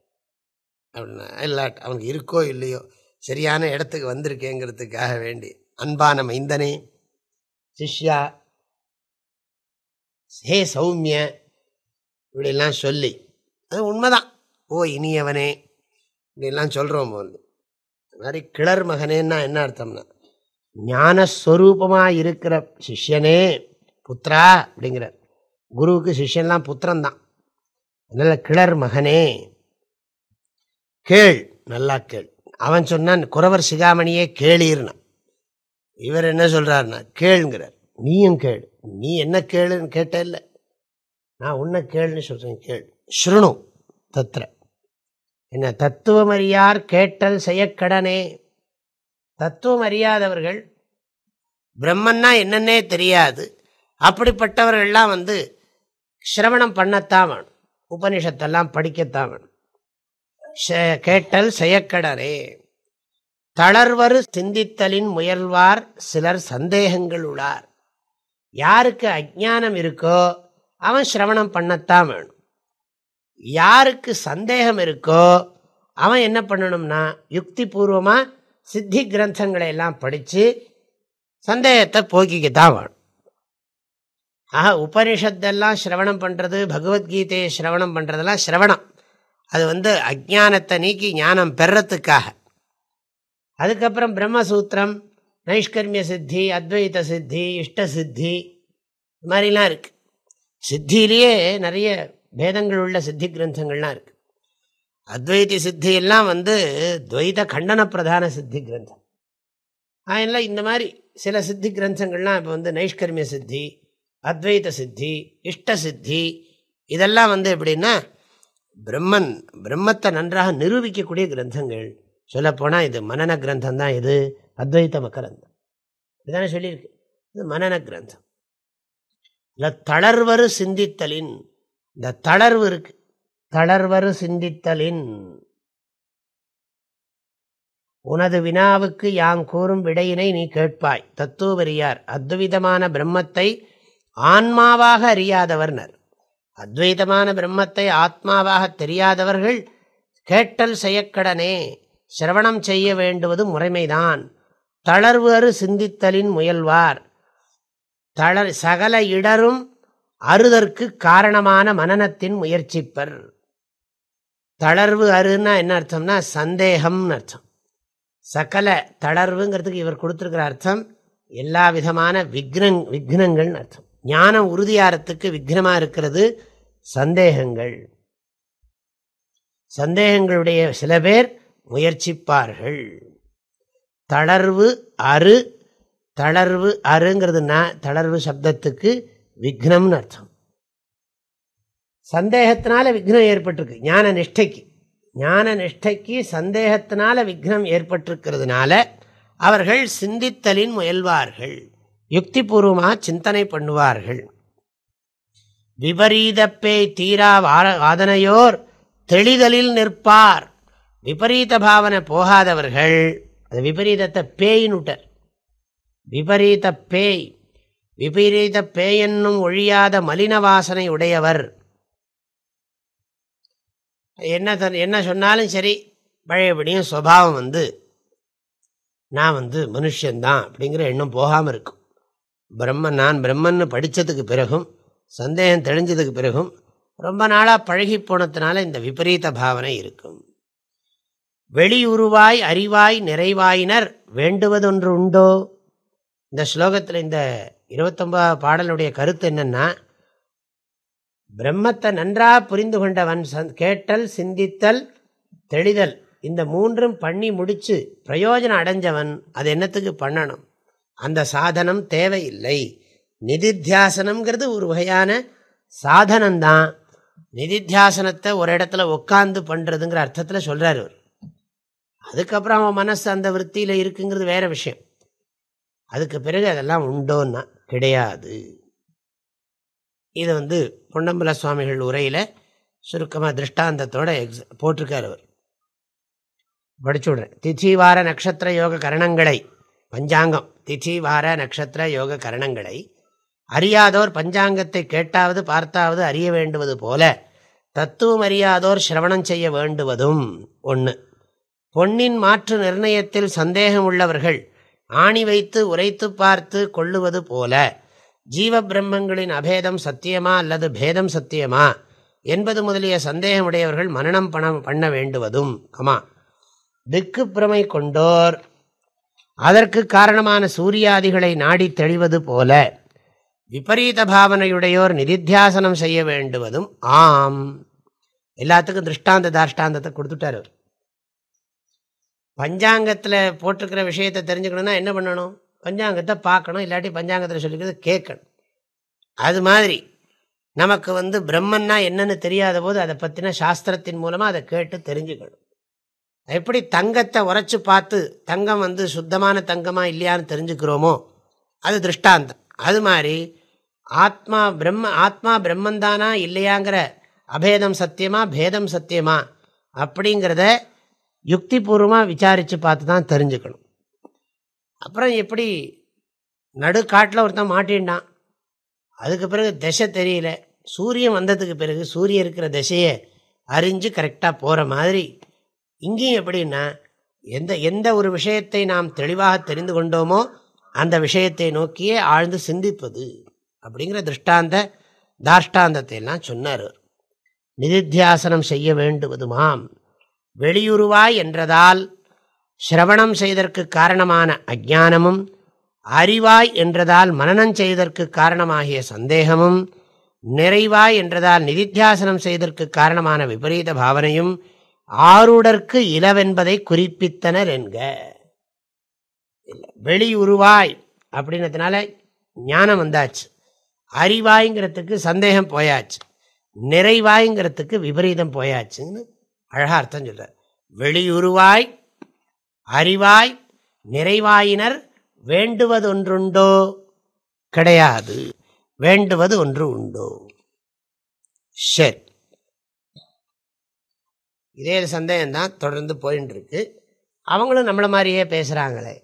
அப்படின்னா இல்லாட் அவனுக்கு இருக்கோ இல்லையோ சரியான இடத்துக்கு வந்திருக்கேங்கிறதுக்காக வேண்டி அன்பான மைந்தனே சிஷ்யா ஹே சௌமிய இப்படிலாம் சொல்லி அது உண்மைதான் ஓ இனியவனே இப்படிலாம் சொல்கிறோம் வந்து அது மாதிரி கிளர் மகனேன்னா என்ன அர்த்தம்னா ஞானஸ்வரூபமாக இருக்கிற சிஷ்யனே புத்ரா அப்படிங்கிறார் குருவுக்கு சிஷ்யன்லாம் தான் அதனால் கிளர் மகனே கேள் நல்லா கேள் அவன் சொன்னான் குறவர் சிகாமணியே கேளீர்னான் இவர் என்ன சொல்கிறாருன்னா கேளுங்கிறார் நீயும் கேள் நீ என்ன கேளுன்னு கேட்ட இல்லை நான் உன்னை கேள்னு சொல்கிறேன் கேள் ஸ்ருணு தத்ர என்ன தத்துவமறியார் கேட்டல் செய்யக்கடனே தத்துவம் அறியாதவர்கள் பிரம்மன்னா என்னன்னே தெரியாது அப்படிப்பட்டவர்கள்லாம் வந்து ஸ்ரவணம் பண்ணத்தான் வேணும் உபனிஷத்தெல்லாம் படிக்கத்தான் வேணும் கேட்டல் செய்யக்கடரே தளர்வரு சிந்தித்தலின் முயல்வார் சிலர் சந்தேகங்கள் உள்ளார் யாருக்கு அஜானம் இருக்கோ அவன் சிரவணம் பண்ணத்தான் வேணும் யாருக்கு சந்தேகம் இருக்கோ அவன் என்ன பண்ணணும்னா யுக்தி பூர்வமாக சித்தி கிரந்தங்களை எல்லாம் படித்து சந்தேகத்தை போக்கிக்கத்தான் வேணும் ஆக உபனிஷத்தெல்லாம் சிரவணம் பண்ணுறது பகவத்கீதையை சிரவணம் பண்ணுறதெல்லாம் சிரவணம் அது வந்து அஜானத்தை நீக்கி ஞானம் பெறத்துக்காக அதுக்கப்புறம் பிரம்மசூத்திரம் நைஷ்கர்மிய சித்தி அத்வைத சித்தி இஷ்ட சித்தி இது மாதிரிலாம் இருக்குது சித்தியிலேயே நிறைய பேதங்கள் உள்ள சித்தி கிரந்தங்கள்லாம் இருக்குது அத்வைத்த சித்தியெல்லாம் வந்து துவைத கண்டன பிரதான சித்தி கிரந்தம் அதனால் இந்த மாதிரி சில சித்தி கிரந்தங்கள்லாம் இப்போ வந்து நைஷ்கர்மிய சித்தி அத்வைத சித்தி இஷ்ட சித்தி இதெல்லாம் வந்து எப்படின்னா பிரம்மன் பிரம்மத்தை நன்றாக நிரூபிக்கக்கூடிய கிரந்தங்கள் சொல்லப்போனால் இது மனன கிரந்தம் தான் இது அத்வைத மக்கிரந்தம் இதுதானே சொல்லியிருக்கு இது மனன கிரந்தம் இல்லை தளர்வரு சிந்தித்தலின் இந்த தளர்வு இருக்கு தளர்வரு சிந்தித்தலின் உனது வினாவுக்கு யாம் கூறும் விடையினை நீ கேட்பாய் தத்துவரியார் அத்விதமான பிரம்மத்தை ஆன்மாவாக அறியாதவர்னர் அத்வைதமான பிரம்மத்தை ஆத்மாவாக தெரியாதவர்கள் கேட்டல் செய்யக்கடனே சிரவணம் செய்ய வேண்டுவது முறைமைதான் தளர்வு அறு சிந்தித்தலின் முயல்வார் தளர் சகல இடரும் அறுதற்கு காரணமான மனநத்தின் முயற்சிப்பர் தளர்வு அருன்னா என்ன அர்த்தம்னா சந்தேகம்னு அர்த்தம் சகல தளர்வுங்கிறதுக்கு இவர் கொடுத்துருக்கிற அர்த்தம் எல்லா விதமான விக்னங் விக்னங்கள்னு அர்த்தம் ஞானம் உறுதியாரத்துக்கு விக்னமாக இருக்கிறது சந்தேகங்கள் சந்தேகங்களுடைய சில பேர் முயற்சிப்பார்கள் தளர்வு அரு தளர்வு அருங்கிறதுனா தளர்வு சப்தத்துக்கு விக்னம்னு அர்த்தம் சந்தேகத்தினால விக்னம் ஏற்பட்டிருக்கு ஞான நிஷ்டைக்கு ஞான நிஷ்டைக்கு சந்தேகத்தினால விக்னம் ஏற்பட்டிருக்கிறதுனால அவர்கள் சிந்தித்தலின் முயல்வார்கள் யுக்திபூர்வமாக சிந்தனை பண்ணுவார்கள் விபரீதப்பே பேய் தீரா வாதனையோர் தெளிதலில் நிற்பார் விபரீத பாவனை போகாதவர்கள் அது விபரீதத்தை பேயினுட்டர் விபரீத பேய் விபரீத பேயென்னும் ஒழியாத மலின வாசனை உடையவர் என்ன என்ன சொன்னாலும் சரி பழையபடியும் சுவாவம் வந்து நான் வந்து மனுஷன்தான் அப்படிங்கிற எண்ணம் போகாமல் இருக்கும் பிரம்ம நான் பிரம்மன்னு படித்ததுக்கு பிறகும் சந்தேகம் தெளிஞ்சதுக்கு பிறகும் ரொம்ப நாளாக பழகி போனதுனால இந்த விபரீத பாவனை இருக்கும் வெளியுருவாய் அறிவாய் நிறைவாயினர் வேண்டுவதொன்று உண்டோ இந்த ஸ்லோகத்தில் இந்த இருபத்தொம்பது பாடலுடைய கருத்து என்னென்னா பிரம்மத்தை நன்றாக புரிந்து கொண்டவன் கேட்டல் சிந்தித்தல் தெளிதல் இந்த மூன்றும் பண்ணி முடித்து பிரயோஜனம் அடைஞ்சவன் அது என்னத்துக்கு பண்ணணும் அந்த சாதனம் தேவையில்லை நிதித்தியாசனம்ங்கிறது ஒரு வகையான சாதனம்தான் நிதித்தியாசனத்தை ஒரு இடத்துல உட்காந்து பண்ணுறதுங்கிற அர்த்தத்தில் சொல்கிறார் அவர் அதுக்கப்புறம் அவன் மனசு அந்த விற்த்தியில் இருக்குங்கிறது வேறு விஷயம் அதுக்கு பிறகு அதெல்லாம் உண்டோன்னா கிடையாது இதை வந்து பொன்னம்பல சுவாமிகள் உரையில் சுருக்கமாக திருஷ்டாந்தத்தோடு எக்ஸ் போட்டிருக்கார் அவர் படிச்சு திதி வார நட்சத்திர யோக கரணங்களை பஞ்சாங்கம் திதி வார நட்சத்திர யோக கரணங்களை அறியாதோர் பஞ்சாங்கத்தை கேட்டாவது பார்த்தாவது அறிய வேண்டுவது போல தத்துவம் அறியாதோர் சிரவணம் செய்ய வேண்டுவதும் ஒன்று பொன்னின் மாற்று நிர்ணயத்தில் சந்தேகம் உள்ளவர்கள் ஆணி வைத்து உரைத்து பார்த்து கொள்ளுவது போல ஜீவ பிரம்மங்களின் அபேதம் சத்தியமா அல்லது பேதம் சத்தியமா என்பது முதலிய சந்தேகமுடையவர்கள் மனநம் பணம் பண்ண வேண்டுவதும் கமா திக்கு பிரமை கொண்டோர் அதற்கு காரணமான சூரியாதிகளை நாடி தெளிவது போல விபரீத பாவனையுடையோர் நிதித்தியாசனம் செய்ய வேண்டுவதும் ஆம் எல்லாத்துக்கும் திருஷ்டாந்த தாஷ்டாந்தத்தை கொடுத்துட்டார் பஞ்சாங்கத்தில் போட்டிருக்கிற விஷயத்தை தெரிஞ்சுக்கணும்னா என்ன பண்ணணும் பஞ்சாங்கத்தை பார்க்கணும் இல்லாட்டி பஞ்சாங்கத்தில் சொல்லிக்கிறது கேட்கணும் அது மாதிரி நமக்கு வந்து பிரம்மன்னா என்னென்னு தெரியாத போது அதை பற்றின சாஸ்திரத்தின் மூலமாக அதை கேட்டு தெரிஞ்சுக்கணும் எப்படி தங்கத்தை உரைச்சி பார்த்து தங்கம் வந்து சுத்தமான தங்கமாக இல்லையான்னு தெரிஞ்சுக்கிறோமோ அது திருஷ்டாந்தம் அது மாதிரி ஆத்மா பிரம்ம ஆத்மா பிரம்மந்தானா இல்லையாங்கிற அபேதம் சத்தியமா பேதம் சத்தியமா அப்படிங்கிறத யுக்திபூர்வமாக விசாரித்து பார்த்து தான் தெரிஞ்சுக்கணும் அப்புறம் எப்படி நடுக்காட்டில் ஒருத்தன் மாட்டின்னான் அதுக்கு பிறகு திசை தெரியல சூரியன் வந்ததுக்கு பிறகு சூரியன் இருக்கிற திசையை அறிஞ்சு கரெக்டாக போகிற மாதிரி இங்கேயும் எப்படின்னா எந்த எந்த ஒரு விஷயத்தை நாம் தெளிவாக தெரிந்து கொண்டோமோ அந்த விஷயத்தை நோக்கியே ஆழ்ந்து சிந்திப்பது அப்படிங்கிற திருஷ்டாந்த தாஷ்டாந்தத்தை எல்லாம் சொன்னார் நிதித்தியாசனம் செய்ய வேண்டுவதுமாம் வெளியுருவாய் என்றதால் சிரவணம் செய்தற்கு காரணமான அஜானமும் அறிவாய் என்றதால் மனநம் செய்தற்கு காரணமாகிய சந்தேகமும் நிறைவாய் என்றதால் நிதித்தியாசனம் செய்தற்கு காரணமான விபரீத பாவனையும் ஆருடற்கு இலவென்பதை குறிப்பித்தனர் என்க வெளியுருவாய் அப்படின்னதுனால ஞானம் வந்தாச்சு அறிவாய்ங்கிறதுக்கு சந்தேகம் போயாச்சு நிறைவாய்ங்கிறதுக்கு விபரீதம் போயாச்சுன்னு அழகா அர்த்தம் சொல்றார் வெளியுருவாய் அறிவாய் நிறைவாயினர் வேண்டுவது ஒன்றுண்டோ கிடையாது வேண்டுவது ஒன்று உண்டோ சரி இதே சந்தேகம்தான் தொடர்ந்து போயின்னு இருக்கு அவங்களும் நம்மளை மாதிரியே பேசுகிறாங்களே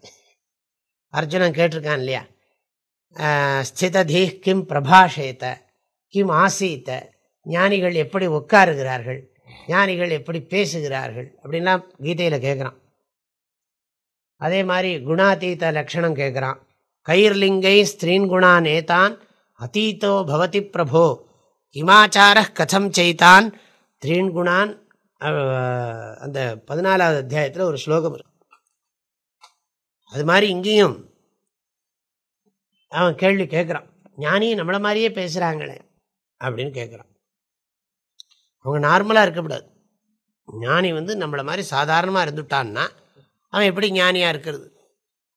அர்ஜுனன் கேட்டிருக்கான் இல்லையா ஸ்திததீ கிம் பிரபாஷேத்த கிம் ஆசீத்த ஞானிகள் எப்படி உட்காருகிறார்கள் ஞானிகள் எப்படி பேசுகிறார்கள் அப்படின்லாம் கீதையில் கேட்குறான் அதே மாதிரி குணாதீத லக்ஷணம் கேட்குறான் கயிர்லிங்கை ஸ்திரீன் குணா நேதான் அதீத்தோ பவதி பிரபோ இமாச்சார கதம் செய்தான் த்ரீன் குணான் அந்த பதினாலாவது அத்தியாயத்தில் ஒரு ஸ்லோகம் அது மாதிரி இங்கேயும் அவன் கேள்வி கேட்குறான் ஞானியும் நம்மளை மாதிரியே பேசுகிறாங்களே அப்படின்னு கேட்குறான் அவங்க நார்மலாக இருக்கக்கூடாது ஞானி வந்து நம்மளை மாதிரி சாதாரணமாக இருந்துட்டான்னா அவன் எப்படி ஞானியாக இருக்கிறது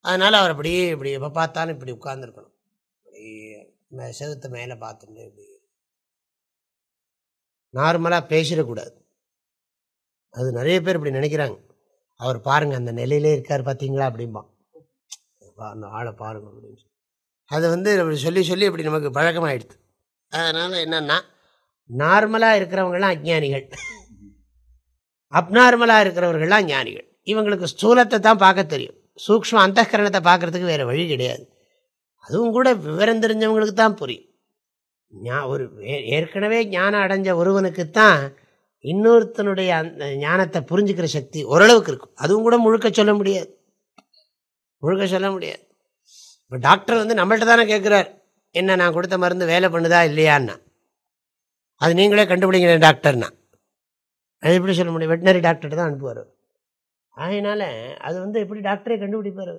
அதனால் அவர் அப்படியே இப்படி எப்போ பார்த்தாலும் இப்படி உட்காந்துருக்கணும் அப்படியே மேலே பார்த்துட்டு இப்படி நார்மலாக பேசிடக்கூடாது அது நிறைய பேர் இப்படி நினைக்கிறாங்க அவர் பாருங்க அந்த நிலையிலே இருக்கார் பார்த்தீங்களா அப்படிம்பான் அந்த ஆளை பாருங்க அப்படின்னு அதை வந்து அப்படி சொல்லி சொல்லி இப்படி நமக்கு பழக்கமாகிடுது அதனால் என்னென்னா நார்மலாக இருக்கிறவங்களாம் அஜ்ஞானிகள் அப்நார்மலாக இருக்கிறவர்கள்லாம் ஞானிகள் இவங்களுக்கு ஸ்தூலத்தை தான் பார்க்க தெரியும் சூக்ம அந்தகரணத்தை பார்க்கறதுக்கு வேறு வழி கிடையாது அதுவும் கூட விவரம் தெரிஞ்சவங்களுக்கு தான் புரியும் ஞா ஒரு ஏற்கனவே ஞானம் அடைஞ்ச ஒருவனுக்குத்தான் இன்னொருத்தனுடைய அந்த ஞானத்தை புரிஞ்சுக்கிற சக்தி ஓரளவுக்கு இருக்கும் அதுவும் கூட முழுக்க சொல்ல முடியாது முழுக்க சொல்ல முடியாது இப்போ டாக்டர் வந்து நம்மள்கிட்ட தானே கேட்குறார் என்ன நான் கொடுத்த மருந்து வேலை பண்ணுதா இல்லையான்னா அது நீங்களே கண்டுபிடிக்கிறேன் டாக்டர்னா அது எப்படி சொல்ல முடியும் வெட்டினரி டாக்டர்கிட்ட தான் அனுப்புவார் அதனால் அது வந்து எப்படி டாக்டரே கண்டுபிடிப்பார்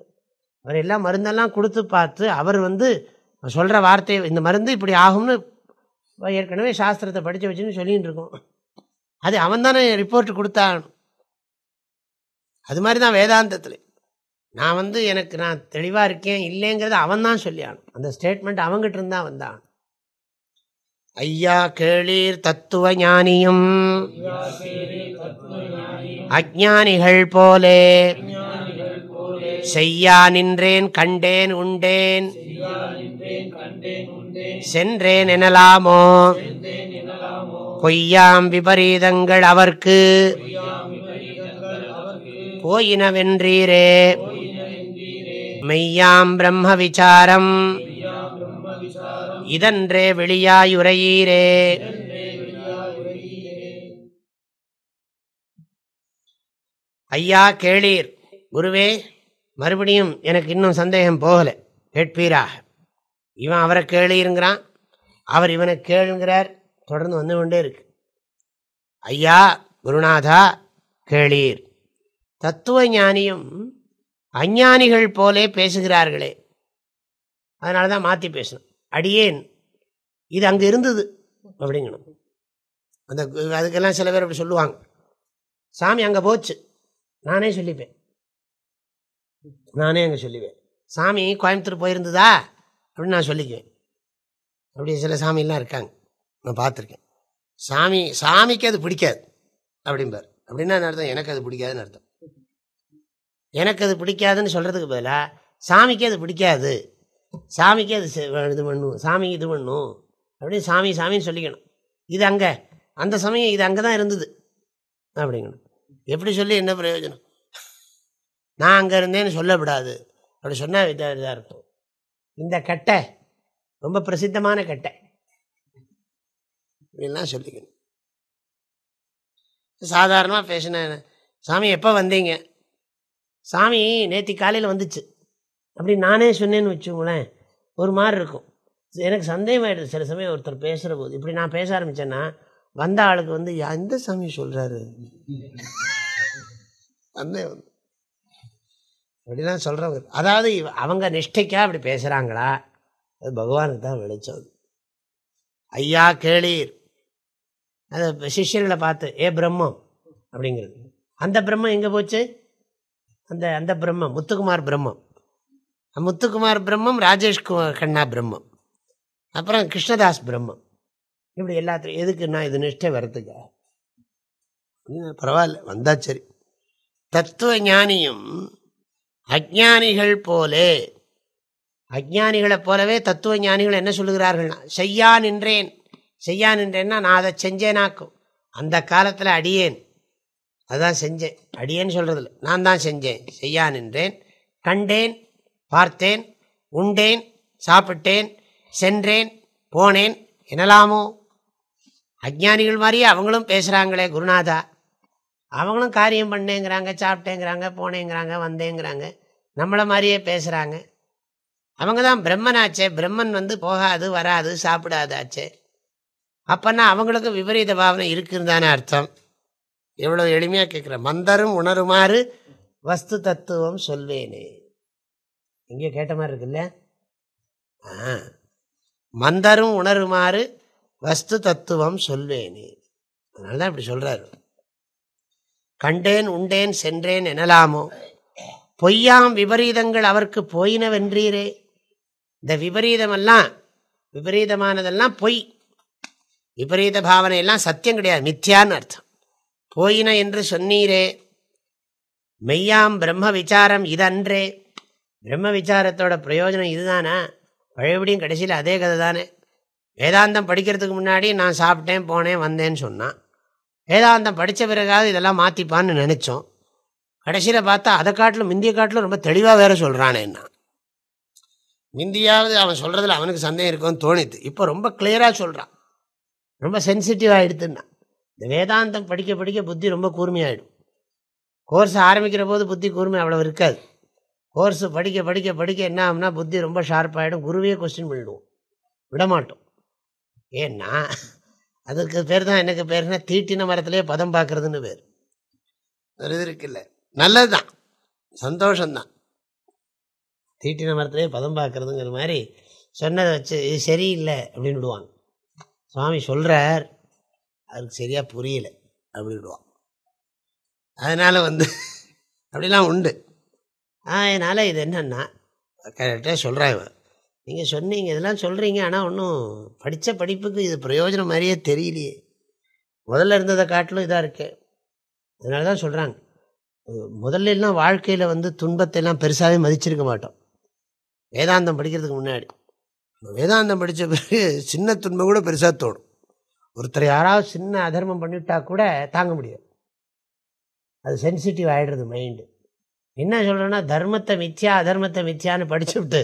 அவர் எல்லா மருந்தெல்லாம் கொடுத்து பார்த்து அவர் வந்து சொல்கிற வார்த்தையை இந்த மருந்து இப்படி ஆகும்னு ஏற்கனவே சாஸ்திரத்தை படித்து வச்சுன்னு சொல்லிகிட்டு இருக்கோம் அது அவன் தானே ரிப்போர்ட் கொடுத்தான் அது மாதிரி தான் வேதாந்தத்தில் நான் வந்து எனக்கு நான் தெளிவாக இருக்கேன் இல்லைங்கிறத அவன் தான் சொல்லியான் அந்த ஸ்டேட்மெண்ட் அவங்ககிட்ட இருந்தான் வந்தான் ஐயா கேளீர் தத்துவ ஞானியும் அஜானிகள் போலே செய்யா நின்றேன் கண்டேன் உண்டேன் சென்றேன் எனலாமோ பொய்யாம் விபரீதங்கள் அவர்க்கு போயினவென்றீரே மெய்யாம் பிரம்ம விசாரம் இதன்றே வெளியாயுரையீரே ஐயா கேளீர் குருவே மறுபடியும் எனக்கு இன்னும் சந்தேகம் போகலை கேட்பீராக இவன் அவரை கேளீருங்கிறான் அவர் இவனை கேளுங்கிறார் தொடர்ந்து வந்து கொண்டே இருக்கு ஐயா குருநாதா கேளீர் தத்துவ ஞானியும் அஞ்ஞானிகள் போலே பேசுகிறார்களே அதனால தான் மாற்றி பேசணும் அடியேன் இது அங்கே இருந்தது அப்படிங்கணும் அந்த அதுக்கெல்லாம் சில பேர் அப்படி சொல்லுவாங்க சாமி அங்கே போச்சு நானே சொல்லிப்பேன் நானே அங்கே சொல்லிவேன் சாமி கோயம்புத்தூர் போயிருந்ததா அப்படின்னு நான் சொல்லிக்குவேன் அப்படி சில சாமியெல்லாம் இருக்காங்க நான் பார்த்துருக்கேன் சாமி சாமிக்கு அது பிடிக்காது அப்படிம்பார் அப்படின்னா அர்த்தம் எனக்கு அது பிடிக்காதுன்னு அர்த்தம் எனக்கு அது பிடிக்காதுன்னு சொல்கிறதுக்கு பதிலாக சாமிக்கு அது பிடிக்காது சாமிக்கே அது இது பண்ணும் சாமிக்கு இது பண்ணும் அப்படின்னு சாமி சாமின்னு சொல்லிக்கணும் இது அங்கே அந்த சமயம் இது அங்கே தான் இருந்தது அப்படிங்கணும் எப்படி சொல்லி என்ன பிரயோஜனம் நான் அங்கே இருந்தேன்னு சொல்லப்படாது அப்படி சொன்னால் இதாக இருக்கும் இந்த கட்டை ரொம்ப பிரசித்தமான கட்டை அப்படின்லாம் சொல்லிக்கணும் சாதாரணமாக பேசின சாமி எப்போ வந்தீங்க சாமி நேற்று காலையில் வந்துச்சு அப்படி நானே சொன்னேன்னு வச்சுங்களேன் ஒரு மாதிரி இருக்கும் எனக்கு சந்தேகமாயிடுது சில சமயம் ஒருத்தர் பேசுகிற போது இப்படி நான் பேச ஆரம்பித்தேன்னா வந்த ஆளுக்கு வந்து எந்த சாமி சொல்கிறாரு சந்தேகம் வந்து அப்படிலாம் சொல்கிறவங்க அதாவது அவங்க நிஷ்டைக்காக அப்படி பேசுகிறாங்களா அது பகவானுக்கு தான் விளைச்சது ஐயா கேளீர் அந்த சிஷ்யர்களை பார்த்து ஏ பிரம்மம் அப்படிங்கிறது அந்த பிரம்மம் எங்கே போச்சு அந்த அந்த பிரம்மம் முத்துக்குமார் பிரம்மம் முத்துக்குமார் பிரம்மம் ராஜேஷ் கண்ணா பிரம்மம் அப்புறம் கிருஷ்ணதாஸ் பிரம்மம் இப்படி எல்லாத்துலையும் எதுக்குன்னா இது நிஷ்டை வரத்துக்காக பரவாயில்ல வந்தா சரி தத்துவ ஞானியும் அஜானிகள் போலே அஜானிகளை போலவே தத்துவ ஞானிகள் என்ன சொல்லுகிறார்கள்னா செய்யா நின்றேன் செய்யா நின்றேன்னா நான் அதை செஞ்சேனாக்கும் அந்த காலத்தில் அடியேன் அதுதான் செஞ்சேன் அடியேன்னு சொல்கிறதில்ல நான் தான் செஞ்சேன் செய்யா நின்றேன் கண்டேன் பார்த்தேன் உண்டேன் சாப்பிட்டேன் சென்றேன் போனேன் என்னலாமோ அஜ்ஞானிகள் மாதிரியே அவங்களும் பேசுகிறாங்களே குருநாதா அவங்களும் காரியம் பண்ணேங்கிறாங்க சாப்பிட்டேங்கிறாங்க போனேங்கிறாங்க வந்தேங்கிறாங்க நம்மளை மாதிரியே பேசுகிறாங்க அவங்க தான் பிரம்மனாச்சே பிரம்மன் வந்து போகாது வராது சாப்பிடாதாச்சே அப்போனா அவங்களுக்கும் விபரீத பாவனை இருக்குன்னு தானே அர்த்தம் எவ்வளோ எளிமையாக கேட்குற மந்தரும் உணருமாறு வஸ்து தத்துவம் சொல்வேனே எங்கேயோ கேட்ட மாதிரி இருக்குல்ல ஆ மந்தரும் உணருமாறு வஸ்து தத்துவம் சொல்வேனே அதனால தான் இப்படி சொல்கிறாரு கண்டேன் உண்டேன் சென்றேன் எனலாமோ பொய்யாம் விபரீதங்கள் அவருக்கு போயினவென்றீரே இந்த விபரீதமெல்லாம் விபரீதமானதெல்லாம் பொய் விபரீத பாவனை எல்லாம் சத்தியம் கிடையாது மித்யான்னு அர்த்தம் போயின என்று சொன்னீரே மெய்யாம் பிரம்ம விசாரம் இதன்றே பிரம்ம விசாரத்தோட பிரயோஜனம் இதுதானா பழையபடியும் கடைசியில் அதே கதை தானே வேதாந்தம் படிக்கிறதுக்கு முன்னாடி நான் சாப்பிட்டேன் போனேன் வந்தேன்னு சொன்னான் வேதாந்தம் படித்த பிறகாவது இதெல்லாம் மாற்றிப்பான்னு நினச்சோம் கடைசியில் பார்த்தா அதை காட்டிலும் முந்திய காட்டிலும் ரொம்ப தெளிவாக வேற சொல்கிறானேன்னா மிந்தியாவது அவன் சொல்கிறதுல அவனுக்கு சந்தேகம் இருக்கும்னு தோணிது இப்போ ரொம்ப கிளியராக சொல்கிறான் ரொம்ப சென்சிட்டிவ் ஆகிடுதுன்னா இந்த வேதாந்தம் படிக்க படிக்க புத்தி ரொம்ப கூர்மையாகிடும் கோர்ஸ் ஆரம்பிக்கிற போது புத்தி கூர்மை அவ்வளோ இருக்காது கோர்ஸு படிக்க படிக்க படிக்க என்ன ஆகும்னா புத்தி ரொம்ப ஷார்ப்பாகிடும் குருவே கொஸ்டின் பண்ணிவிடுவோம் விடமாட்டோம் ஏன்னா அதுக்கு பேர் தான் எனக்கு பேருனா தீட்டின மரத்துலேயே பதம் பார்க்குறதுன்னு பேர் ஒரு இது இருக்குல்ல நல்லது தான் சந்தோஷந்தான் தீட்டின மரத்துலேயே பதம் பார்க்குறதுங்கிற மாதிரி சொன்னதை வச்சு இது சரியில்லை அப்படின்னு விடுவாங்க சுவாமி சொல்கிறார் அதுக்கு சரியாக புரியல அப்படிடுவான் அதனால் வந்து அப்படிலாம் உண்டு அதனால் இது என்னென்னா கரெக்டாக சொல்கிறான் நீங்கள் சொன்னீங்க இதெல்லாம் சொல்கிறீங்க ஆனால் ஒன்றும் படித்த படிப்புக்கு இது பிரயோஜனம் மாதிரியே தெரியலையே முதல்ல இருந்ததை காட்டிலும் இதாக இருக்கு அதனால தான் சொல்கிறாங்க முதல்லாம் வாழ்க்கையில் வந்து துன்பத்தை எல்லாம் பெருசாகவே மதிச்சிருக்க மாட்டோம் வேதாந்தம் படிக்கிறதுக்கு முன்னாடி வேதாந்தம் படித்த பிறகு சின்ன துன்பம் கூட பெருசாக தோணும் ஒருத்தர் யாராவது சின்ன அதர்மம் பண்ணிவிட்டா கூட தாங்க முடியாது அது சென்சிட்டிவ் ஆகிடுறது மைண்டு என்ன சொல்கிறேன்னா தர்மத்தை மித்யா அதர்மத்தை மித்யான்னு படிச்சுவிட்டு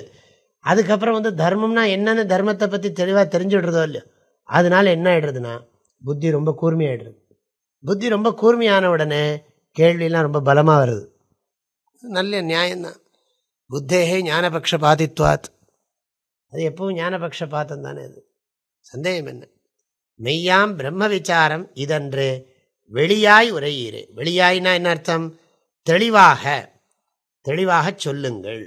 அதுக்கப்புறம் வந்து தர்மம்னா என்னென்னு தர்மத்தை பற்றி தெளிவாக தெரிஞ்சு விடுறதோ இல்லையோ அதனால என்ன ஆகிடுறதுன்னா புத்தி ரொம்ப கூர்மையாகிடுறது புத்தி ரொம்ப கூர்மையான உடனே கேள்வியெல்லாம் ரொம்ப பலமாக வருது நல்ல நியாயம்தான் புத்தேகே ஞானபக்ஷ பாதித்வாத் அது எப்பவும் ஞானபக்ஷ பாத்தம் தானே அது சந்தேகம் என்ன மெய்யாம் பிரம்ம விசாரம் இதன்று வெளியாய் உரையீரு வெளியாயினா என்ன அர்த்தம் தெளிவாக தெளிவாக சொல்லுங்கள்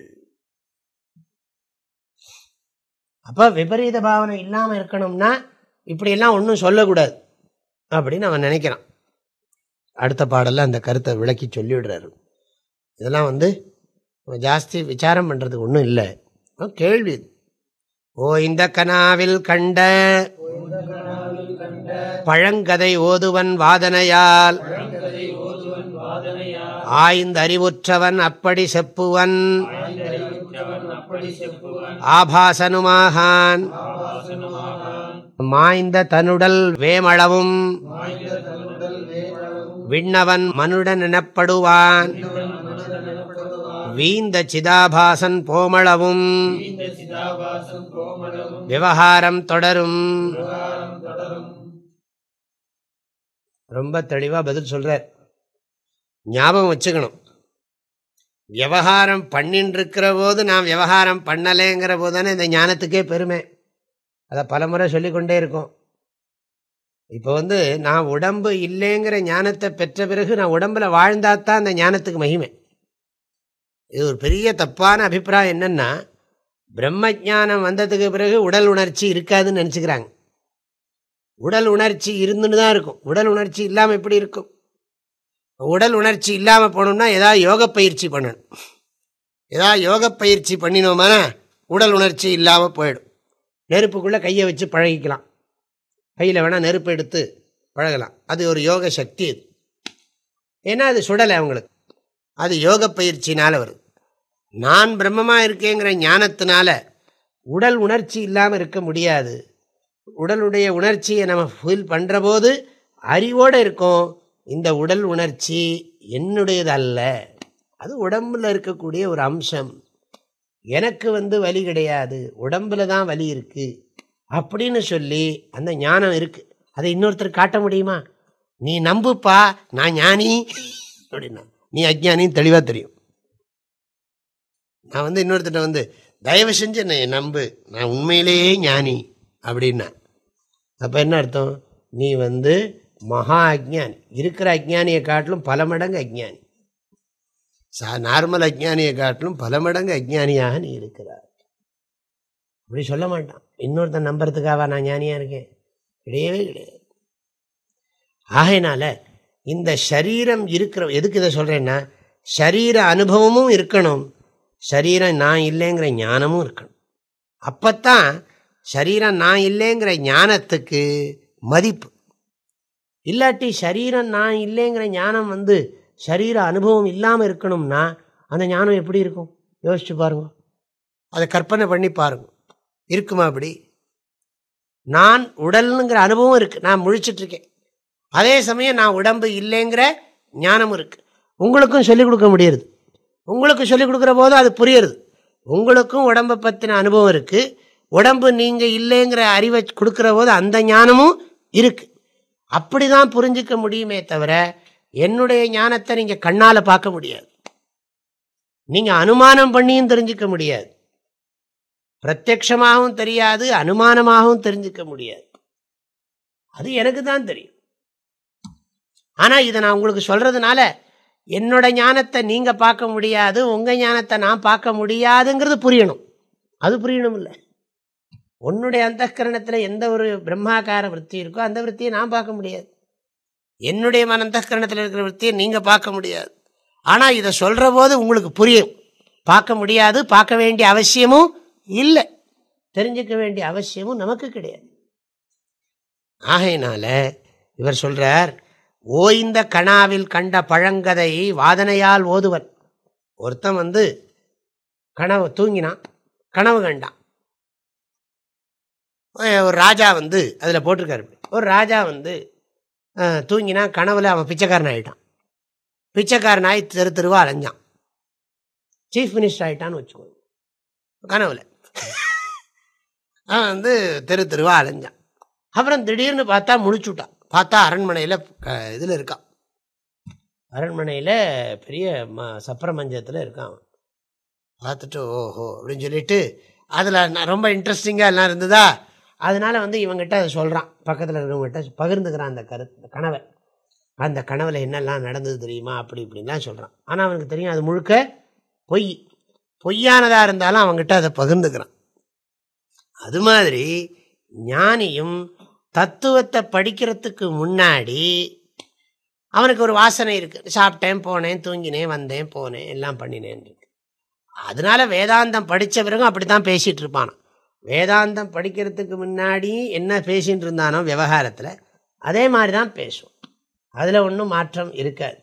அப்போ விபரீத பாவனை இல்லாமல் இருக்கணும்னா இப்படியெல்லாம் ஒன்றும் சொல்லக்கூடாது அப்படின்னு அவன் நினைக்கிறான் அடுத்த பாடலில் அந்த கருத்தை விளக்கி சொல்லிவிடுறாரு இதெல்லாம் வந்து ஜாஸ்தி விசாரம் பண்ணுறதுக்கு ஒன்றும் இல்லை கேள்வி ஓய்ந்த கனாவில் கண்ட பழங்கதை ஓதுவன் வாதனையால் ஆய்ந்த அறிவுற்றவன் அப்படி செப்புவன் ஆபாசனுமாகான் மாய்ந்த தனுடல் வேமளவும் விண்ணவன் மனுடன் எனப்படுவான் வீந்த சிதாபாசன் போமளவும் விவகாரம் தொடரும் ரொம்ப தெளிவாக பதில் சொல்கிறார் ஞாபகம் வச்சுக்கணும் விவகாரம் பண்ணின்னு இருக்கிற போது நான் விவகாரம் பண்ணலைங்கிற போதுதானே தானே இந்த ஞானத்துக்கே பெருமை அதை பலமுறை சொல்லிக்கொண்டே இருக்கும் இப்போ வந்து நான் உடம்பு இல்லைங்கிற ஞானத்தை பெற்ற பிறகு நான் உடம்பில் வாழ்ந்தாத்தான் அந்த ஞானத்துக்கு மகிமை இது ஒரு பெரிய தப்பான அபிப்பிராயம் என்னென்னா பிரம்ம ஜானம் வந்ததுக்கு பிறகு உடல் உணர்ச்சி இருக்காதுன்னு நினச்சிக்கிறாங்க உடல் உணர்ச்சி இருந்துன்னு தான் இருக்கும் உடல் உணர்ச்சி இல்லாமல் எப்படி இருக்கும் உடல் உணர்ச்சி இல்லாமல் போனோம்னா ஏதாவது யோக பயிற்சி பண்ணணும் ஏதாவது யோக பயிற்சி பண்ணினோம்னா உடல் உணர்ச்சி இல்லாமல் போயிடும் நெருப்புக்குள்ளே கையை வச்சு பழகிக்கலாம் கையில் வேணால் நெருப்பு எடுத்து பழகலாம் அது ஒரு யோக சக்தி அது ஏன்னா அது சுடலை அவங்களுக்கு அது யோக பயிற்சினால் வருது நான் பிரம்மமாக இருக்கேங்கிற ஞானத்தினால உடல் உணர்ச்சி இல்லாமல் இருக்க முடியாது உடலுடைய உணர்ச்சியை நம்ம ஃபீல் பண்ணுற போது அறிவோடு இருக்கும் இந்த உடல் உணர்ச்சி என்னுடையது அல்ல அது உடம்பில் இருக்கக்கூடிய ஒரு அம்சம் எனக்கு வந்து வலி கிடையாது உடம்பில் தான் வலி இருக்குது அப்படின்னு சொல்லி அந்த ஞானம் இருக்குது அதை இன்னொருத்தர் காட்ட முடியுமா நீ நம்புப்பா நான் ஞானி அப்படின்னா நீ அஜ்ஞானின்னு தெளிவாக தெரியும் நான் வந்து இன்னொருத்திட்ட வந்து தயவு செஞ்சு என்னை நம்பு நான் உண்மையிலேயே ஞானி அப்படின்னா அப்போ என்ன அர்த்தம் நீ வந்து மகா அஜ்ஞானி இருக்கிற அஜ்ஞானியை காட்டிலும் பல மடங்கு அஜ்ஞானி சா நார்மல் அஜ்ஞானியை காட்டிலும் பல மடங்கு அஜ்ஞானியாக நீ இருக்கிறார் அப்படி சொல்ல மாட்டான் இன்னொருத்தன் நம்புறதுக்காவா நான் ஞானியாக இருக்கேன் கிடையவே கிடையாது ஆகையினால இந்த சரீரம் இருக்கிற எதுக்கு இதை சொல்கிறேன்னா சரீர அனுபவமும் இருக்கணும் சரீரம் நான் இல்லைங்கிற ஞானமும் இருக்கணும் அப்போத்தான் சரீரம் நான் இல்லைங்கிற ஞானத்துக்கு மதிப்பு இல்லாட்டி சரீரம் நான் இல்லைங்கிற ஞானம் வந்து சரீர அனுபவம் இல்லாமல் இருக்கணும்னா அந்த ஞானம் எப்படி இருக்கும் யோசிச்சு பாருங்க அதை கற்பனை பண்ணி பாருங்க இருக்குமா அப்படி நான் உடல்ங்கிற அனுபவம் இருக்குது நான் முழிச்சிட்ருக்கேன் அதே சமயம் நான் உடம்பு இல்லைங்கிற ஞானமும் இருக்குது உங்களுக்கும் சொல்லிக் கொடுக்க முடியுது உங்களுக்கு சொல்லிக் கொடுக்குற போது அது புரியுறது உங்களுக்கும் உடம்பை பற்றின அனுபவம் இருக்குது உடம்பு நீங்கள் இல்லைங்கிற அறிவை கொடுக்குற போது அந்த ஞானமும் இருக்குது அப்படி தான் புரிஞ்சிக்க முடியுமே தவிர என்னுடைய ஞானத்தை நீங்கள் கண்ணால் பார்க்க முடியாது நீங்கள் அனுமானம் பண்ணியும் தெரிஞ்சிக்க முடியாது பிரத்யக்ஷமாகவும் தெரியாது அனுமானமாகவும் தெரிஞ்சிக்க முடியாது அது எனக்கு தான் தெரியும் ஆனால் இதை நான் உங்களுக்கு சொல்கிறதுனால என்னோட ஞானத்தை நீங்கள் பார்க்க முடியாது உங்கள் ஞானத்தை நான் பார்க்க முடியாதுங்கிறது புரியணும் அது புரியணும் இல்லை உன்னுடைய அந்தகரணத்தில் எந்த ஒரு பிரம்மாக்கார விற்பி இருக்கோ அந்த விற்த்தியை நான் பார்க்க முடியாது என்னுடைய மன அந்தகரணத்தில் இருக்கிற விற்த்தியை நீங்கள் பார்க்க முடியாது ஆனால் இதை சொல்கிற போது உங்களுக்கு புரியும் பார்க்க முடியாது பார்க்க வேண்டிய அவசியமும் இல்லை தெரிஞ்சுக்க வேண்டிய அவசியமும் நமக்கு கிடையாது ஆகையினால இவர் சொல்கிறார் ஓய்ந்த கணாவில் கண்ட பழங்கதை வாதனையால் ஓதுவன் ஒருத்தன் வந்து கனவு தூங்கினான் கனவு கண்டான் ஒரு ராஜா வந்து அதில் போட்டிருக்காரு ஒரு ராஜா வந்து தூங்கினா கனவில் அவன் பிச்சைக்காரன் ஆகிட்டான் பிச்சைக்காரன் ஆகி தெரு தெருவா அலைஞ்சான் சீஃப் மினிஸ்டர் ஆகிட்டான்னு வச்சுக்கோங்க கனவில் அவன் வந்து தெரு தெருவா அலைஞ்சான் அப்புறம் திடீர்னு பார்த்தா முடிச்சுட்டான் பார்த்தா அரண்மனையில் இதில் இருக்கான் அரண்மனையில் பெரிய ம சப்ரமஞ்சத்தில் இருக்கான் பார்த்துட்டு ஓஹோ அப்படின்னு சொல்லிட்டு அதில் ரொம்ப இன்ட்ரெஸ்டிங்காக எல்லாம் இருந்ததா அதனால் வந்து இவங்ககிட்ட அதை சொல்கிறான் பக்கத்தில் இருக்கிறவங்ககிட்ட பகிர்ந்துக்கிறான் அந்த கரு கனவை அந்த கனவில் என்னெல்லாம் நடந்தது தெரியுமா அப்படி இப்படின்லாம் சொல்கிறான் ஆனால் அவனுக்கு தெரியும் அது முழுக்க பொய் பொய்யானதாக இருந்தாலும் அவங்ககிட்ட அதை பகிர்ந்துக்கிறான் அது மாதிரி ஞானியும் தத்துவத்தை படிக்கிறதுக்கு முன்னாடி அவனுக்கு ஒரு வாசனை இருக்குது சாப்பிட்டேன் போனேன் தூங்கினேன் வந்தேன் போனேன் எல்லாம் பண்ணினேன் இருக்கு அதனால வேதாந்தம் படித்த பிறகும் அப்படி தான் பேசிகிட்டு இருப்பானான் வேதாந்தம் படிக்கிறதுக்கு முன்னாடி என்ன பேசிகிட்டு இருந்தானோ விவகாரத்தில் அதே மாதிரி தான் பேசும் அதில் ஒன்றும் மாற்றம் இருக்காது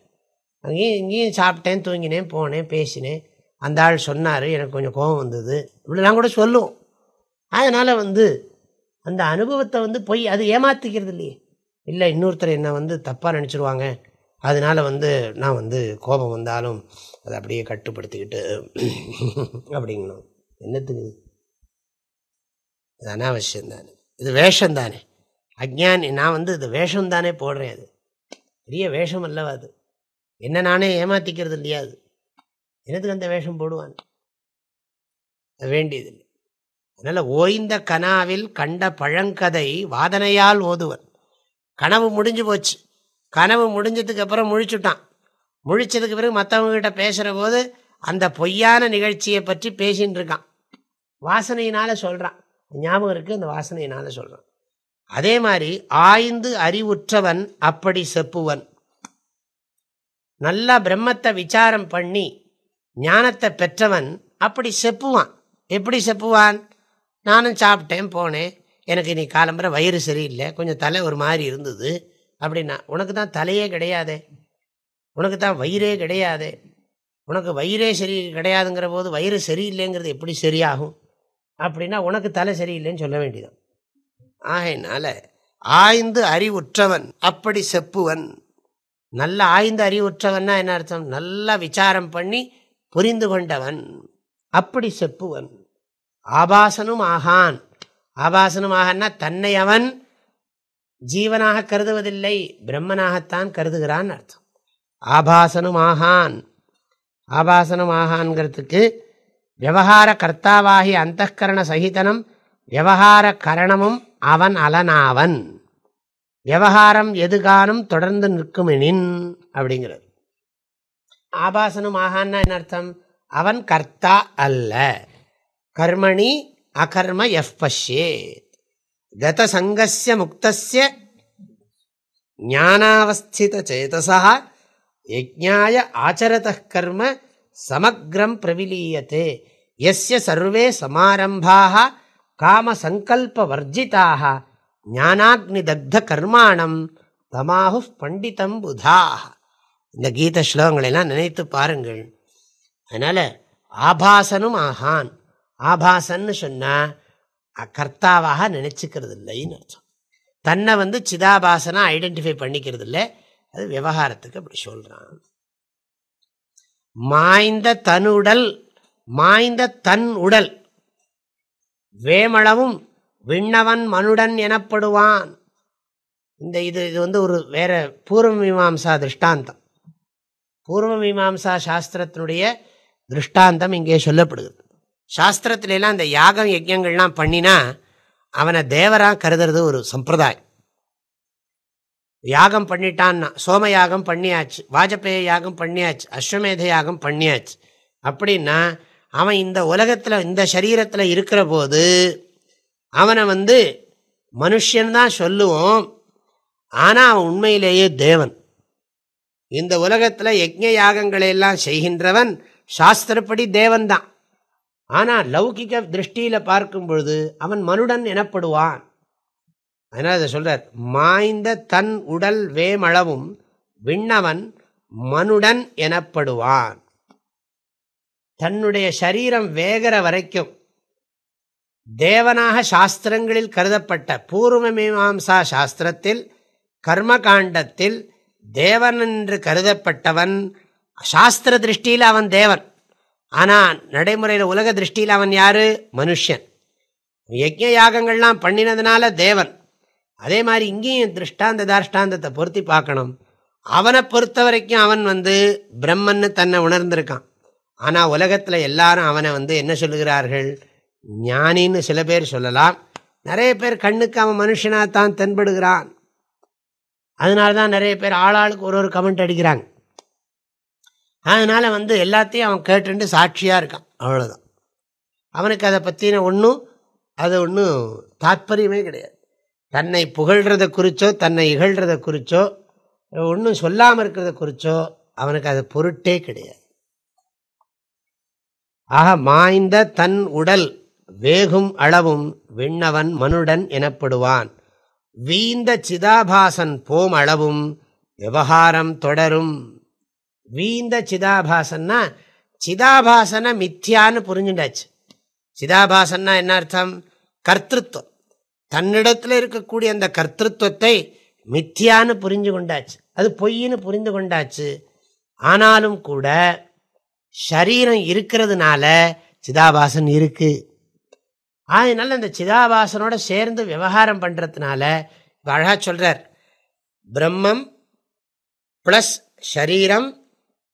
அங்கேயும் இங்கேயும் சாப்பிட்டேன் தூங்கினேன் போனேன் பேசினேன் அந்த ஆள் சொன்னார் எனக்கு கொஞ்சம் கோபம் வந்தது இப்படிலாம் கூட சொல்லுவோம் அதனால் வந்து அந்த அனுபவத்தை வந்து போய் அது ஏமாற்றிக்கிறது இல்லையே இல்லை இன்னொருத்தர் என்னை வந்து தப்பாக நினச்சிருவாங்க அதனால் வந்து நான் வந்து கோபம் வந்தாலும் அதை அப்படியே கட்டுப்படுத்திக்கிட்டு அப்படிங்கணும் என்னத்துக்கு இது அனாவசியம் தானே இது வேஷம் தானே அஜ்ஞானி நான் வந்து இது வேஷம் தானே போடுறேன் அது பெரிய வேஷம் அல்லவா அது என்ன நானே ஏமாத்திக்கிறது இல்லையா அது என்னத்துக்கு அந்த வேஷம் போடுவான் வேண்டியதில்லை அதனால் ஓய்ந்த கனாவில் கண்ட பழங்கதை வாதனையால் ஓதுவர் கனவு முடிஞ்சு போச்சு கனவு முடிஞ்சதுக்கு அப்புறம் முழிச்சுட்டான் முழிச்சதுக்கு பிறகு மற்றவங்ககிட்ட பேசுகிற போது அந்த பொய்யான நிகழ்ச்சியை பற்றி பேசின்னு இருக்கான் வாசனையினால் சொல்கிறான் ஞாபகம் இருக்குது அந்த வாசனையினால் சொல்கிறான் அதே மாதிரி ஆய்ந்து அறிவுற்றவன் அப்படி செப்புவன் நல்லா பிரம்மத்தை விசாரம் பண்ணி ஞானத்தை பெற்றவன் அப்படி செப்புவான் எப்படி செப்புவான் நானும் சாப்பிட்டேன் போனேன் எனக்கு நீ காலம்புற வயிறு சரியில்லை கொஞ்சம் தலை ஒரு மாதிரி இருந்தது அப்படின்னா உனக்கு தான் தலையே கிடையாதே உனக்கு தான் வயிறே கிடையாதே உனக்கு வயிறே சரி கிடையாதுங்கிற போது வயிறு சரியில்லைங்கிறது எப்படி சரியாகும் அப்படின்னா உனக்கு தலை சரியில்லைன்னு சொல்ல வேண்டியதான் ஆகையினால ஆய்ந்து அறிவுற்றவன் அப்படி செப்புவன் நல்ல ஆய்ந்து அறிவுற்றவன்னா என்ன அர்த்தம் நல்லா விசாரம் பண்ணி புரிந்து கொண்டவன் அப்படி செப்புவன் ஆபாசனும் ஆகான் ஆபாசனும் ஆகான்னா தன்னை அவன் ஜீவனாக கருதுவதில்லை பிரம்மனாகத்தான் கருதுகிறான் அர்த்தம் ஆபாசனும் ஆகான் ஆபாசனும் ஆகான்கிறதுக்கு விவகார கர்த்தாவாகி அந்த கரண சகிதனம் விவகார கரணமும் அவன் அலனாவன் விவகாரம் எதுகானும் தொடர்ந்து நிற்குமெனின் அப்படிங்கிறது ஆபாசனும் ஆகான்னா என்ன அர்த்தம் அவன் கர்த்தா அல்ல கர்மணி அகர்ம எஃப் பஷ்யேத் கதசங்கசிய முக்திய ஞானாவஸ்தித சேதசா யஜ்ஞாய ஆச்சரத கர்ம சமக்ரம் பிரவிலீயத்தே எஸ்ய சர்வே சமாரம்பாக காமசங்கல்பவர்ஜிதாக தக்த கர்மாணம் தமாஹு பண்டிதம் புதாக இந்த கீத ஸ்லோகங்களெல்லாம் நினைத்து பாருங்கள் அதனால் ஆபாசனும் ஆகான் ஆபாசன்னு சொன்னால் கர்த்தாவாக நினச்சிக்கிறது இல்லைன்னு அர்த்தம் தன்னை வந்து சிதாபாசனா ஐடென்டிஃபை பண்ணிக்கிறது இல்லை அது விவகாரத்துக்கு அப்படி சொல்கிறான் மாய்ந்த தனுடல் மாய்ந்த தன் உடல் வேமளவும் விண்ணவன் மனுடன் எனப்படுவான் இந்த இது இது வந்து ஒரு வேற பூர்வ மீமாம்சா திருஷ்டாந்தம் பூர்வ மீமாம்சா சாஸ்திரத்தினுடைய திருஷ்டாந்தம் இங்கே சொல்லப்படுகிறது சாஸ்திரத்துலலாம் இந்த யாகம் யஜ்யங்கள்லாம் பண்ணினா அவனை தேவராக கருதுறது ஒரு சம்பிரதாயம் யாகம் பண்ணிட்டான்னா சோம யாகம் பண்ணியாச்சு வாஜப்பேய யாகம் பண்ணியாச்சு அஸ்வமேத யாகம் பண்ணியாச்சு அப்படின்னா அவன் இந்த உலகத்தில் இந்த சரீரத்தில் இருக்கிற போது அவனை வந்து மனுஷன்தான் சொல்லுவோம் ஆனால் அவன் உண்மையிலேயே தேவன் இந்த உலகத்தில் யஜ்ய யாகங்களை எல்லாம் செய்கின்றவன் சாஸ்திரப்படி தேவன்தான் ஆனால் லௌகிக திருஷ்டியில் பார்க்கும் பொழுது அவன் மனுடன் எனப்படுவான் அதனால் இதை சொல்கிறார் மாய்ந்த தன் உடல் வேமளவும் விண்ணவன் மனுடன் எனப்படுவான் தன்னுடைய சரீரம் வேகிற வரைக்கும் தேவனாக சாஸ்திரங்களில் கருதப்பட்ட பூர்வ மீமாம்சா சாஸ்திரத்தில் கர்மகாண்டத்தில் தேவன் என்று கருதப்பட்டவன் சாஸ்திர திருஷ்டியில் அவன் தேவன் ஆனால் நடைமுறையில் உலக திருஷ்டியில் அவன் யார் மனுஷன் யஜ்ய யாகங்கள்லாம் பண்ணினதுனால தேவன் அதே மாதிரி இங்கேயும் திருஷ்டாந்த தாஷ்டாந்தத்தை பொருத்தி பார்க்கணும் அவனை பொறுத்த வரைக்கும் அவன் வந்து பிரம்மன்னு தன்னை உணர்ந்திருக்கான் ஆனால் உலகத்தில் எல்லாரும் அவனை வந்து என்ன சொல்லுகிறார்கள் ஞானின்னு சில பேர் சொல்லலாம் நிறைய பேர் கண்ணுக்கு அவன் மனுஷனாகத்தான் தான் தென்படுகிறான் அதனால தான் நிறைய பேர் ஆளாளுக்கு ஒரு ஒரு கமெண்ட் அடிக்கிறாங்க அதனால் வந்து எல்லாத்தையும் அவன் கேட்டுண்டு சாட்சியாக இருக்கான் அவ்வளோதான் அவனுக்கு அதை பற்றின ஒன்றும் அது ஒன்றும் தாற்பயமே கிடையாது தன்னை புகழ்கிறத குறித்தோ தன்னை இகழ்கிறத குறித்தோ ஒன்றும் சொல்லாமல் இருக்கிறத குறித்தோ அவனுக்கு அது பொருட்டே கிடையாது ஆக மாய்ந்த தன் உடல் வேகும் அளவும் விண்ணவன் மனுடன் எனப்படுவான் வீந்த சிதாபாசன் போம் அளவும் விவகாரம் தொடரும் வீந்த சிதாபாசன்னா சிதாபாசனை மித்தியான்னு புரிஞ்சுட்டாச்சு சிதாபாசன்னா என்ன அர்த்தம் கர்த்திருவம் தன்னிடத்தில் இருக்கக்கூடிய அந்த கர்த்திருவத்தை மித்தியான்னு புரிஞ்சு கொண்டாச்சு அது பொய்ன்னு புரிந்து கொண்டாச்சு ஆனாலும் கூட சரீரம் இருக்கிறதுனால சிதாபாசன் இருக்கு அதனால அந்த சிதாபாசனோட சேர்ந்து விவகாரம் பண்ணுறதுனால அழகா சொல்கிறார் பிரம்மம் ப்ளஸ் ஷரீரம்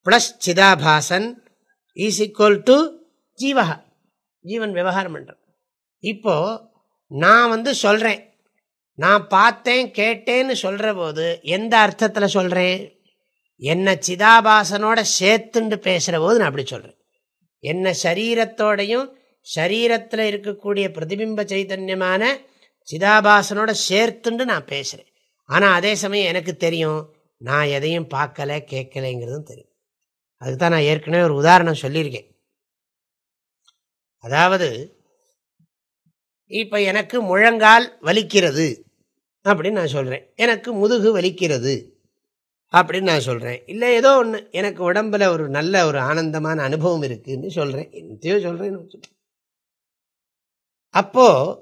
ப்ளஸ் சிதாபாசன் ஈஸ் ஈக்குவல் டு ஜீவகா ஜீவன் விவகாரம் பண்ணுறேன் இப்போது நான் வந்து சொல்கிறேன் நான் பார்த்தேன் கேட்டேன்னு சொல்கிற போது எந்த அர்த்தத்தில் சொல்கிறேன் என்னை சிதாபாசனோட சேர்த்துண்டு பேசுகிற போது நான் அப்படி சொல்கிறேன் என்ன சரீரத்தோடையும் சரீரத்தில் இருக்கக்கூடிய பிரதிபிம்ப சைதன்யமான சிதாபாசனோட சேர்த்துண்டு நான் பேசுகிறேன் ஆனால் அதே சமயம் எனக்கு தெரியும் நான் எதையும் பார்க்கலை கேட்கலைங்கிறதும் தெரியும் அதுக்கு தான் நான் ஏற்கனவே ஒரு உதாரணம் சொல்லியிருக்கேன் அதாவது இப்போ எனக்கு முழங்கால் வலிக்கிறது அப்படின்னு நான் சொல்கிறேன் எனக்கு முதுகு வலிக்கிறது அப்படின்னு நான் சொல்கிறேன் இல்லை ஏதோ ஒன்று எனக்கு உடம்பில் ஒரு நல்ல ஒரு ஆனந்தமான அனுபவம் இருக்குதுன்னு சொல்கிறேன் என்னத்தையோ சொல்கிறேன்னு அப்போது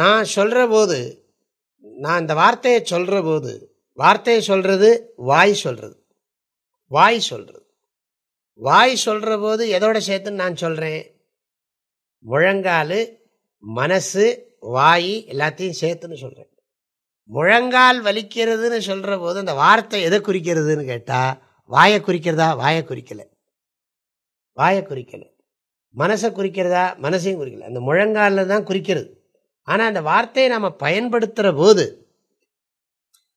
நான் சொல்கிற போது நான் இந்த வார்த்தையை சொல்கிற போது வார்த்தையை சொல்கிறது வாய் சொல்கிறது வாய் சொல்கிறது வாய் சொல்கிற போது எதோட சேர்த்துன்னு நான் சொல்கிறேன் முழங்கால் மனசு வாய் எல்லாத்தையும் சேர்த்துன்னு சொல்கிறேன் முழங்கால் வலிக்கிறதுன்னு சொல்கிற போது அந்த வார்த்தை எதை குறிக்கிறதுன்னு கேட்டால் வாயை குறிக்கிறதா வாயை குறிக்கலை வாயை குறிக்கலை மனசை குறிக்கிறதா மனசையும் குறிக்கலை அந்த முழங்காலில் தான் குறிக்கிறது ஆனால் அந்த வார்த்தையை நாம் பயன்படுத்துகிற போது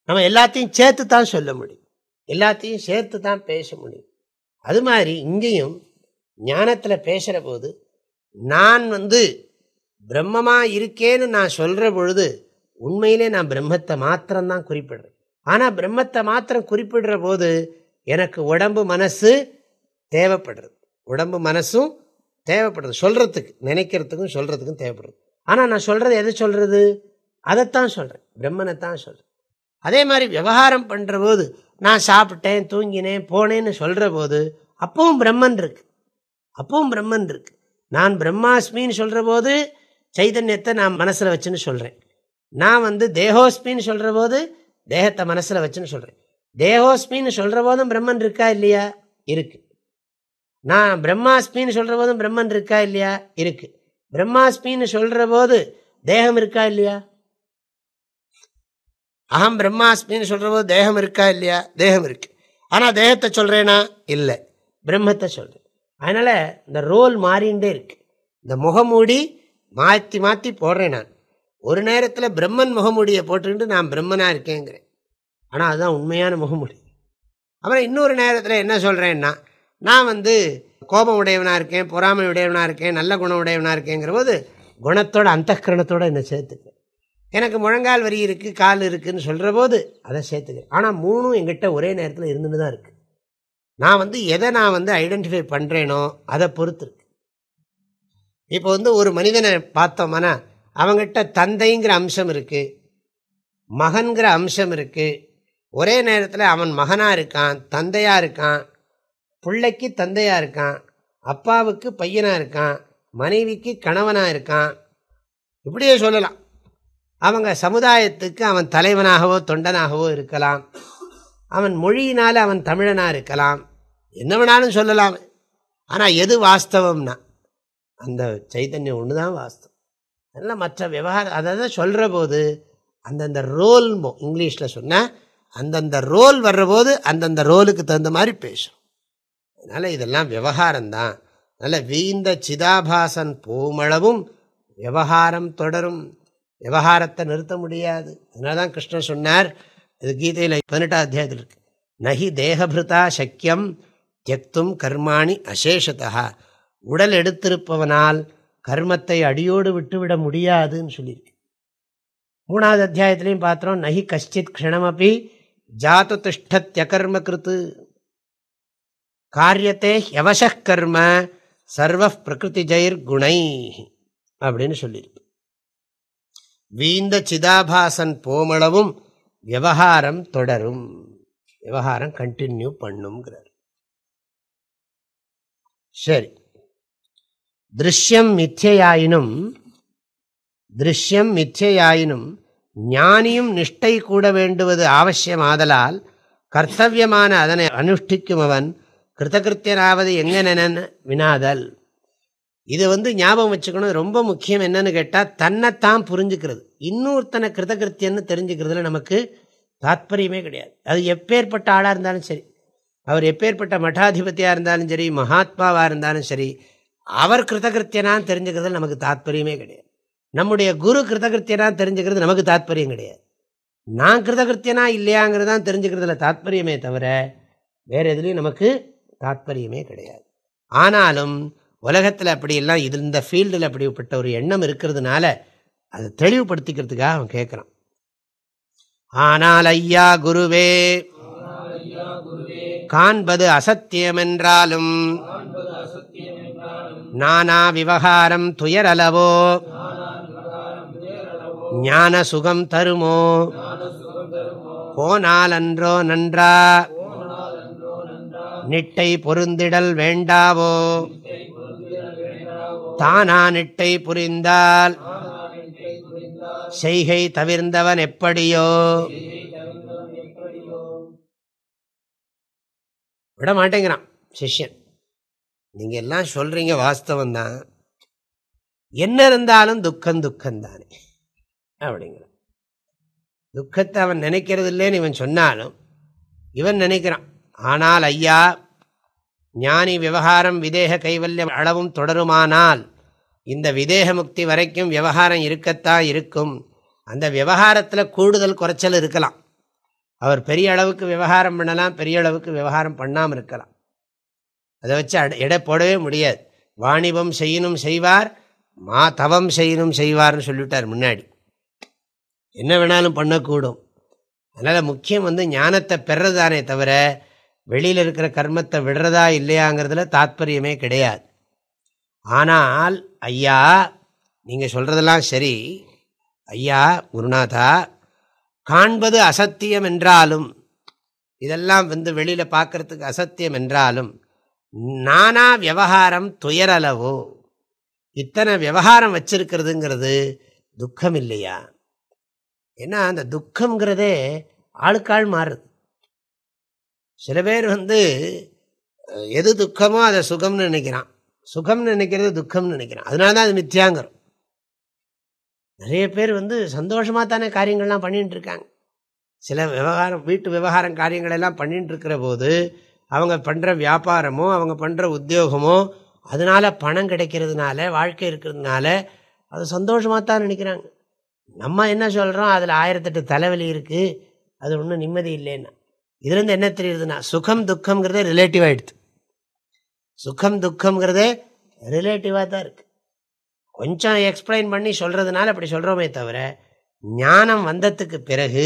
நம்ம எல்லாத்தையும் சேர்த்து தான் சொல்ல முடியும் எல்லாத்தையும் சேர்த்து தான் பேச முடியும் அது மாதிரி இங்கேயும் ஞானத்தில் பேசுகிற போது நான் வந்து பிரம்மமாக இருக்கேன்னு நான் சொல்கிற பொழுது உண்மையிலே நான் பிரம்மத்தை மாத்திரம்தான் குறிப்பிடுறேன் ஆனால் பிரம்மத்தை மாத்திரம் குறிப்பிடுற போது எனக்கு உடம்பு மனசு தேவைப்படுறது உடம்பு மனசும் தேவைப்படுறது சொல்கிறதுக்கு நினைக்கிறதுக்கும் சொல்கிறதுக்கும் தேவைப்படுறது ஆனால் நான் சொல்கிறது எது சொல்கிறது அதைத்தான் சொல்கிறேன் பிரம்மனைத்தான் சொல்கிறேன் அதே மாதிரி விவகாரம் பண்ணுற போது நான் சாப்பிட்டேன் தூங்கினேன் போனேன்னு சொல்கிற போது அப்பவும் பிரம்மன் இருக்கு அப்பவும் பிரம்மன் இருக்கு நான் பிரம்மாஸ்மின்னு சொல்கிற போது சைதன்யத்தை நான் மனசில் வச்சுன்னு சொல்கிறேன் நான் வந்து தேகோஸ்மின்னு சொல்கிற போது தேகத்தை மனசில் வச்சுன்னு சொல்கிறேன் தேகோஸ்மின்னு சொல்கிற போதும் பிரம்மன் இருக்கா இல்லையா இருக்குது நான் பிரம்மாஸ்மின்னு சொல்கிற போதும் பிரம்மன் இருக்கா இல்லையா இருக்குது பிரம்மாஸ்மின்னு சொல்கிற போது தேகம் இருக்கா இல்லையா அகம் பிரம்மாஸ்மின்னு சொல்கிற போது தேகம் இருக்கா இல்லையா தேகம் இருக்கு ஆனால் தேகத்தை சொல்கிறேனா இல்லை பிரம்மத்தை சொல்கிறேன் அதனால் இந்த ரோல் மாறிண்டே இருக்கு இந்த முகமூடி மாற்றி மாற்றி போடுறேன் நான் ஒரு நேரத்தில் பிரம்மன் முகமூடியை போட்டுக்கிட்டு நான் பிரம்மனாக இருக்கேங்கிறேன் ஆனால் அதுதான் உண்மையான முகமூடி அப்புறம் இன்னொரு நேரத்தில் என்ன சொல்கிறேன்னா நான் வந்து கோபம் உடையவனாக இருக்கேன் பொறாமை உடையவனாக இருக்கேன் நல்ல குணம் உடையவனாக இருக்கேங்கிற போது குணத்தோட அந்தக்கரணத்தோடு என்னை சேர்த்துக்கேன் எனக்கு முழங்கால் வரி இருக்குது கால் இருக்குதுன்னு சொல்கிற போது அதை சேர்த்துக்கிறேன் ஆனால் மூணும் எங்கிட்ட ஒரே நேரத்தில் இருந்துட்டு தான் இருக்குது நான் வந்து எதை நான் வந்து ஐடென்டிஃபை பண்ணுறேனோ அதை பொறுத்து இருக்கு இப்போ வந்து ஒரு மனிதனை பார்த்தோம்னா அவங்ககிட்ட தந்தைங்கிற அம்சம் இருக்குது மகன்கிற அம்சம் இருக்குது ஒரே நேரத்தில் அவன் மகனாக இருக்கான் தந்தையாக இருக்கான் பிள்ளைக்கு தந்தையாக இருக்கான் அப்பாவுக்கு பையனாக இருக்கான் மனைவிக்கு கணவனாக இருக்கான் இப்படியே சொல்லலாம் அவங்க சமுதாயத்துக்கு அவன் தலைவனாகவோ தொண்டனாகவோ இருக்கலாம் அவன் மொழியினால் அவன் தமிழனாக இருக்கலாம் என்ன வேணாலும் சொல்லலாம் ஆனால் எது வாஸ்தவம்னா அந்த சைத்தன்யம் ஒன்று தான் வாஸ்தவம் அதனால் மற்ற விவகாரம் அதை சொல்கிற போது அந்தந்த ரோல் இங்கிலீஷில் சொன்னால் அந்தந்த ரோல் வர்றபோது அந்தந்த ரோலுக்கு தகுந்த மாதிரி பேசும் அதனால் இதெல்லாம் விவகாரம்தான் அதனால் வீந்த சிதாபாசன் பூமளவும் விவகாரம் தொடரும் விவகாரத்தை நிறுத்த முடியாது அதனால கிருஷ்ணர் சொன்னார் இது கீதையில் பதினெட்டாம் அத்தியாயத்தில் இருக்கு நகி தேகபிருதா சக்கியம் தியக்தும் கர்மாணி அசேஷதா உடல் எடுத்திருப்பவனால் கர்மத்தை அடியோடு விட்டுவிட முடியாதுன்னு சொல்லியிருக்கு மூணாவது அத்தியாயத்திலையும் பார்த்தோம் நகி கஷ்டித் க்ஷணமபி ஜாத்து திஷ்டத்தியகர்ம கிருத்து காரியத்தை ஹவசக்கர்ம சர்வ பிரகிருதி ஜெயிர் குணை அப்படின்னு சொல்லியிருக்கு வீந்த சிதாபாசன் போமளவும் விவகாரம் தொடரும் விவகாரம் கண்டின்யூ பண்ணுங்கிறார் சரி திருஷ்யம் மித்தியாயினும் திருஷ்யம் மித்தியாயினும் ஞானியும் நிஷ்டை கூட வேண்டுவது அவசியமாதலால் கர்த்தவியமான அதனை அனுஷ்டிக்கும் அவன் கிருத்தகிருத்தியனாவது எங்கனென வினாதல் இதை வந்து ஞாபகம் வச்சுக்கணும் ரொம்ப முக்கியம் என்னன்னு கேட்டால் தன்னைத்தான் புரிஞ்சுக்கிறது இன்னொருத்தனை கிருதகிருத்தியன்னு தெரிஞ்சுக்கிறதுல நமக்கு தாத்பரியமே கிடையாது அது எப்பேற்பட்ட ஆளாக இருந்தாலும் சரி அவர் எப்பேற்பட்ட மட்டாதிபதியாக இருந்தாலும் சரி மகாத்மாவாக இருந்தாலும் சரி அவர் கிருதகிருத்தியனான்னு தெரிஞ்சுக்கிறதுல நமக்கு தாத்பரியமே கிடையாது நம்முடைய குரு கிருதகிருத்தியனான்னு தெரிஞ்சுக்கிறது நமக்கு தாத்பரியம் கிடையாது நான் கிருதகிருத்தியனா இல்லையாங்கிறது தான் தெரிஞ்சுக்கிறதுல தாத்பரியமே தவிர வேறு எதுலேயும் நமக்கு தாத்பரியமே கிடையாது ஆனாலும் உலகத்தில் அப்படியெல்லாம் இது இந்த ஃபீல்டில் அப்படிப்பட்ட ஒரு எண்ணம் இருக்கிறதுனால அதை தெளிவுபடுத்திக்கிறதுக்காக அவன் கேட்குறான் ஆனால் ஐயா குருவே காண்பது அசத்தியமென்றாலும் நானா விவகாரம் துயரளவோ ஞான சுகம் தருமோ போனாலன்றோ நன்றா நிட்டை பொருந்திடல் வேண்டாவோ தானானிட்டை புரிந்தால் செய்கை தவிர்ந்தவன் எப்படியோ விட மாட்டேங்கிறான் சிஷ்யன் நீங்கள் எல்லாம் சொல்றீங்க வாஸ்தவம் தான் என்ன இருந்தாலும் துக்கம் துக்கம் தானே அப்படிங்கிறான் துக்கத்தை அவன் நினைக்கிறது இல்லைன்னு இவன் சொன்னாலும் இவன் நினைக்கிறான் ஆனால் ஐயா ஞானி விவகாரம் விதேக கைவல்யம் அளவும் தொடருமானால் இந்த விதேக முக்தி வரைக்கும் விவகாரம் இருக்கத்தான் இருக்கும் அந்த விவகாரத்தில் கூடுதல் குறைச்சல் இருக்கலாம் அவர் பெரிய அளவுக்கு விவகாரம் பண்ணலாம் பெரிய அளவுக்கு விவகாரம் பண்ணாமல் இருக்கலாம் அதை வச்சு எடை போடவே முடியாது வாணிபம் செய்யணும் செய்வார் மா தவம் செய்யணும் செய்வார்னு சொல்லிவிட்டார் முன்னாடி என்ன வேணாலும் பண்ணக்கூடும் அதனால் முக்கியம் வந்து ஞானத்தை பெறதானே தவிர வெளியில் இருக்கிற கர்மத்தை விடுறதா இல்லையாங்கிறதுல தாத்பரியமே கிடையாது ஆனால் ஐயா நீங்கள் சொல்கிறதெல்லாம் சரி ஐயா குருநாதா காண்பது அசத்தியம் என்றாலும் இதெல்லாம் வந்து வெளியில் பார்க்குறதுக்கு அசத்தியம் என்றாலும் நானா விவகாரம் துயரளவோ இத்தனை விவகாரம் வச்சிருக்கிறதுங்கிறது துக்கம் இல்லையா ஏன்னா அந்த துக்கங்கிறதே ஆளுக்காள் மாறுது சில பேர் வந்து எது துக்கமோ அதை சுகம்னு நினைக்கிறான் சுகம்னு நினைக்கிறது துக்கம்னு நினைக்கிறான் அதனால தான் அது மித்தியாங்கிறோம் நிறைய பேர் வந்து சந்தோஷமாக தானே காரியங்கள்லாம் பண்ணிகிட்டு இருக்காங்க சில விவகாரம் வீட்டு விவகாரம் காரியங்களெல்லாம் பண்ணிகிட்டு இருக்கிற போது அவங்க பண்ணுற வியாபாரமோ அவங்க பண்ணுற உத்தியோகமோ அதனால் பணம் கிடைக்கிறதுனால வாழ்க்கை இருக்கிறதுனால அது சந்தோஷமாக தான் நினைக்கிறாங்க நம்ம என்ன சொல்கிறோம் அதில் ஆயிரத்தெட்டு தலைவலி இருக்குது அது ஒன்றும் நிம்மதி இல்லைன்னா இதுலேருந்து என்ன தெரியுதுன்னா சுகம் துக்கம்ங்கிறதே ரிலேட்டிவ் ஆகிடுது சுகம் துக்கம்ங்கிறதே ரிலேட்டிவாக தான் இருக்குது கொஞ்சம் எக்ஸ்பிளைன் பண்ணி சொல்கிறதுனால அப்படி சொல்கிறோமே தவிர ஞானம் வந்ததுக்கு பிறகு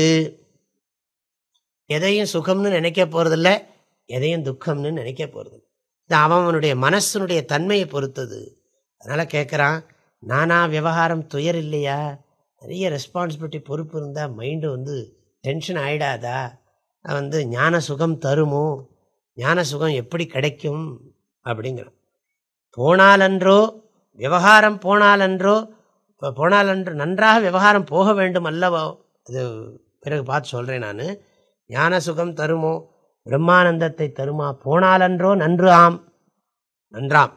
எதையும் சுகம்னு நினைக்க போகிறதில்ல எதையும் துக்கம்னு நினைக்க போகிறதில்ல இது அவனுடைய மனசனுடைய தன்மையை பொறுத்தது அதனால் கேட்குறான் நானா விவகாரம் துயர் இல்லையா நிறைய ரெஸ்பான்சிபிலிட்டி பொறுப்பு இருந்தால் மைண்டு வந்து டென்ஷன் ஆகிடாதா வந்து ஞான சுகம் தருமோ ஞான சுகம் எப்படி கிடைக்கும் அப்படிங்கிறோம் போனாலன்றோ விவகாரம் போனாலன்றோ இப்போ போனாலன்றோ நன்றாக விவகாரம் போக வேண்டும் அல்லவோ அது பிறகு பார்த்து சொல்கிறேன் நான் ஞான சுகம் தருமோ பிரம்மானந்தத்தை தருமா போனாலன்றோ நன்று ஆம் நன்றாம்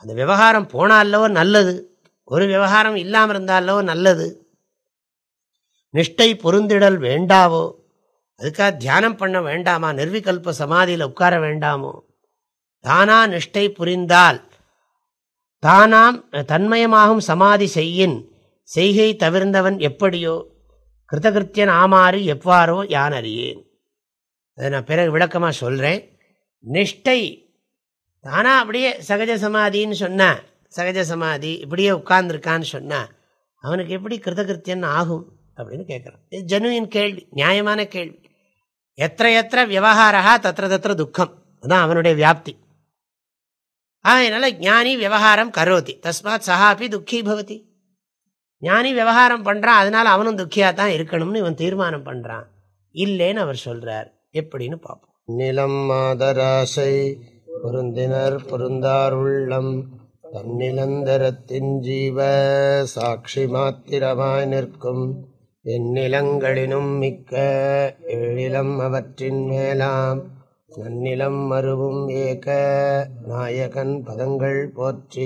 அந்த விவகாரம் போனாலவோ நல்லது ஒரு விவகாரம் இல்லாமல் இருந்தாலோ நல்லது நிஷ்டை பொருந்திடல் வேண்டாவோ அதுக்காக தியானம் பண்ண வேண்டாமா நிர்விகல்ப சமாதியில் உட்கார வேண்டாமோ தானா நிஷ்டை புரிந்தால் தானாம் தன்மயமாகும் சமாதி செய்யின் செய்கை தவிர்ந்தவன் எப்படியோ கிருதகிருத்தியன் ஆமாறு எவ்வாறோ யான் அறியேன் அதை நான் பிறகு விளக்கமாக சொல்கிறேன் நிஷ்டை தானாக அப்படியே சகஜ சமாதின்னு சொன்ன சகஜ சமாதி இப்படியே உட்கார்ந்துருக்கான்னு சொன்ன அவனுக்கு எப்படி கிருதகிருத்தியன் ஆகும் அப்படின்னு கேட்குறான் இது ஜெனுவின் கேள்வி நியாயமான கேள்வி எத்த எத்த விவகாரா தத்திர தத்திர துக்கம் அதுதான் அவனுடைய வியாப்தி அதனால ஞானி விவகாரம் கரோதி தஸ்மாத் அப்படி துக்கி பவதி ஞானி விவகாரம் பண்ணுறான் அதனால் அவனும் துக்கியாக தான் இருக்கணும்னு இவன் தீர்மானம் பண்ணுறான் இல்லைன்னு அவர் சொல்கிறார் எப்படின்னு பார்ப்போம் நிலம் மாதராசை பொருந்தினர் பொருந்தார் உள்ளம் தன்னிலந்தரத்தின் ஜீவ சாட்சி மாத்திரமாய் நிற்கும் எந்நிலங்களினும் மிக்க எழிலம் அவற்றின் மேலாம் நன்னிலம் மறுவும் ஏக நாயகன் பதங்கள் போற்றி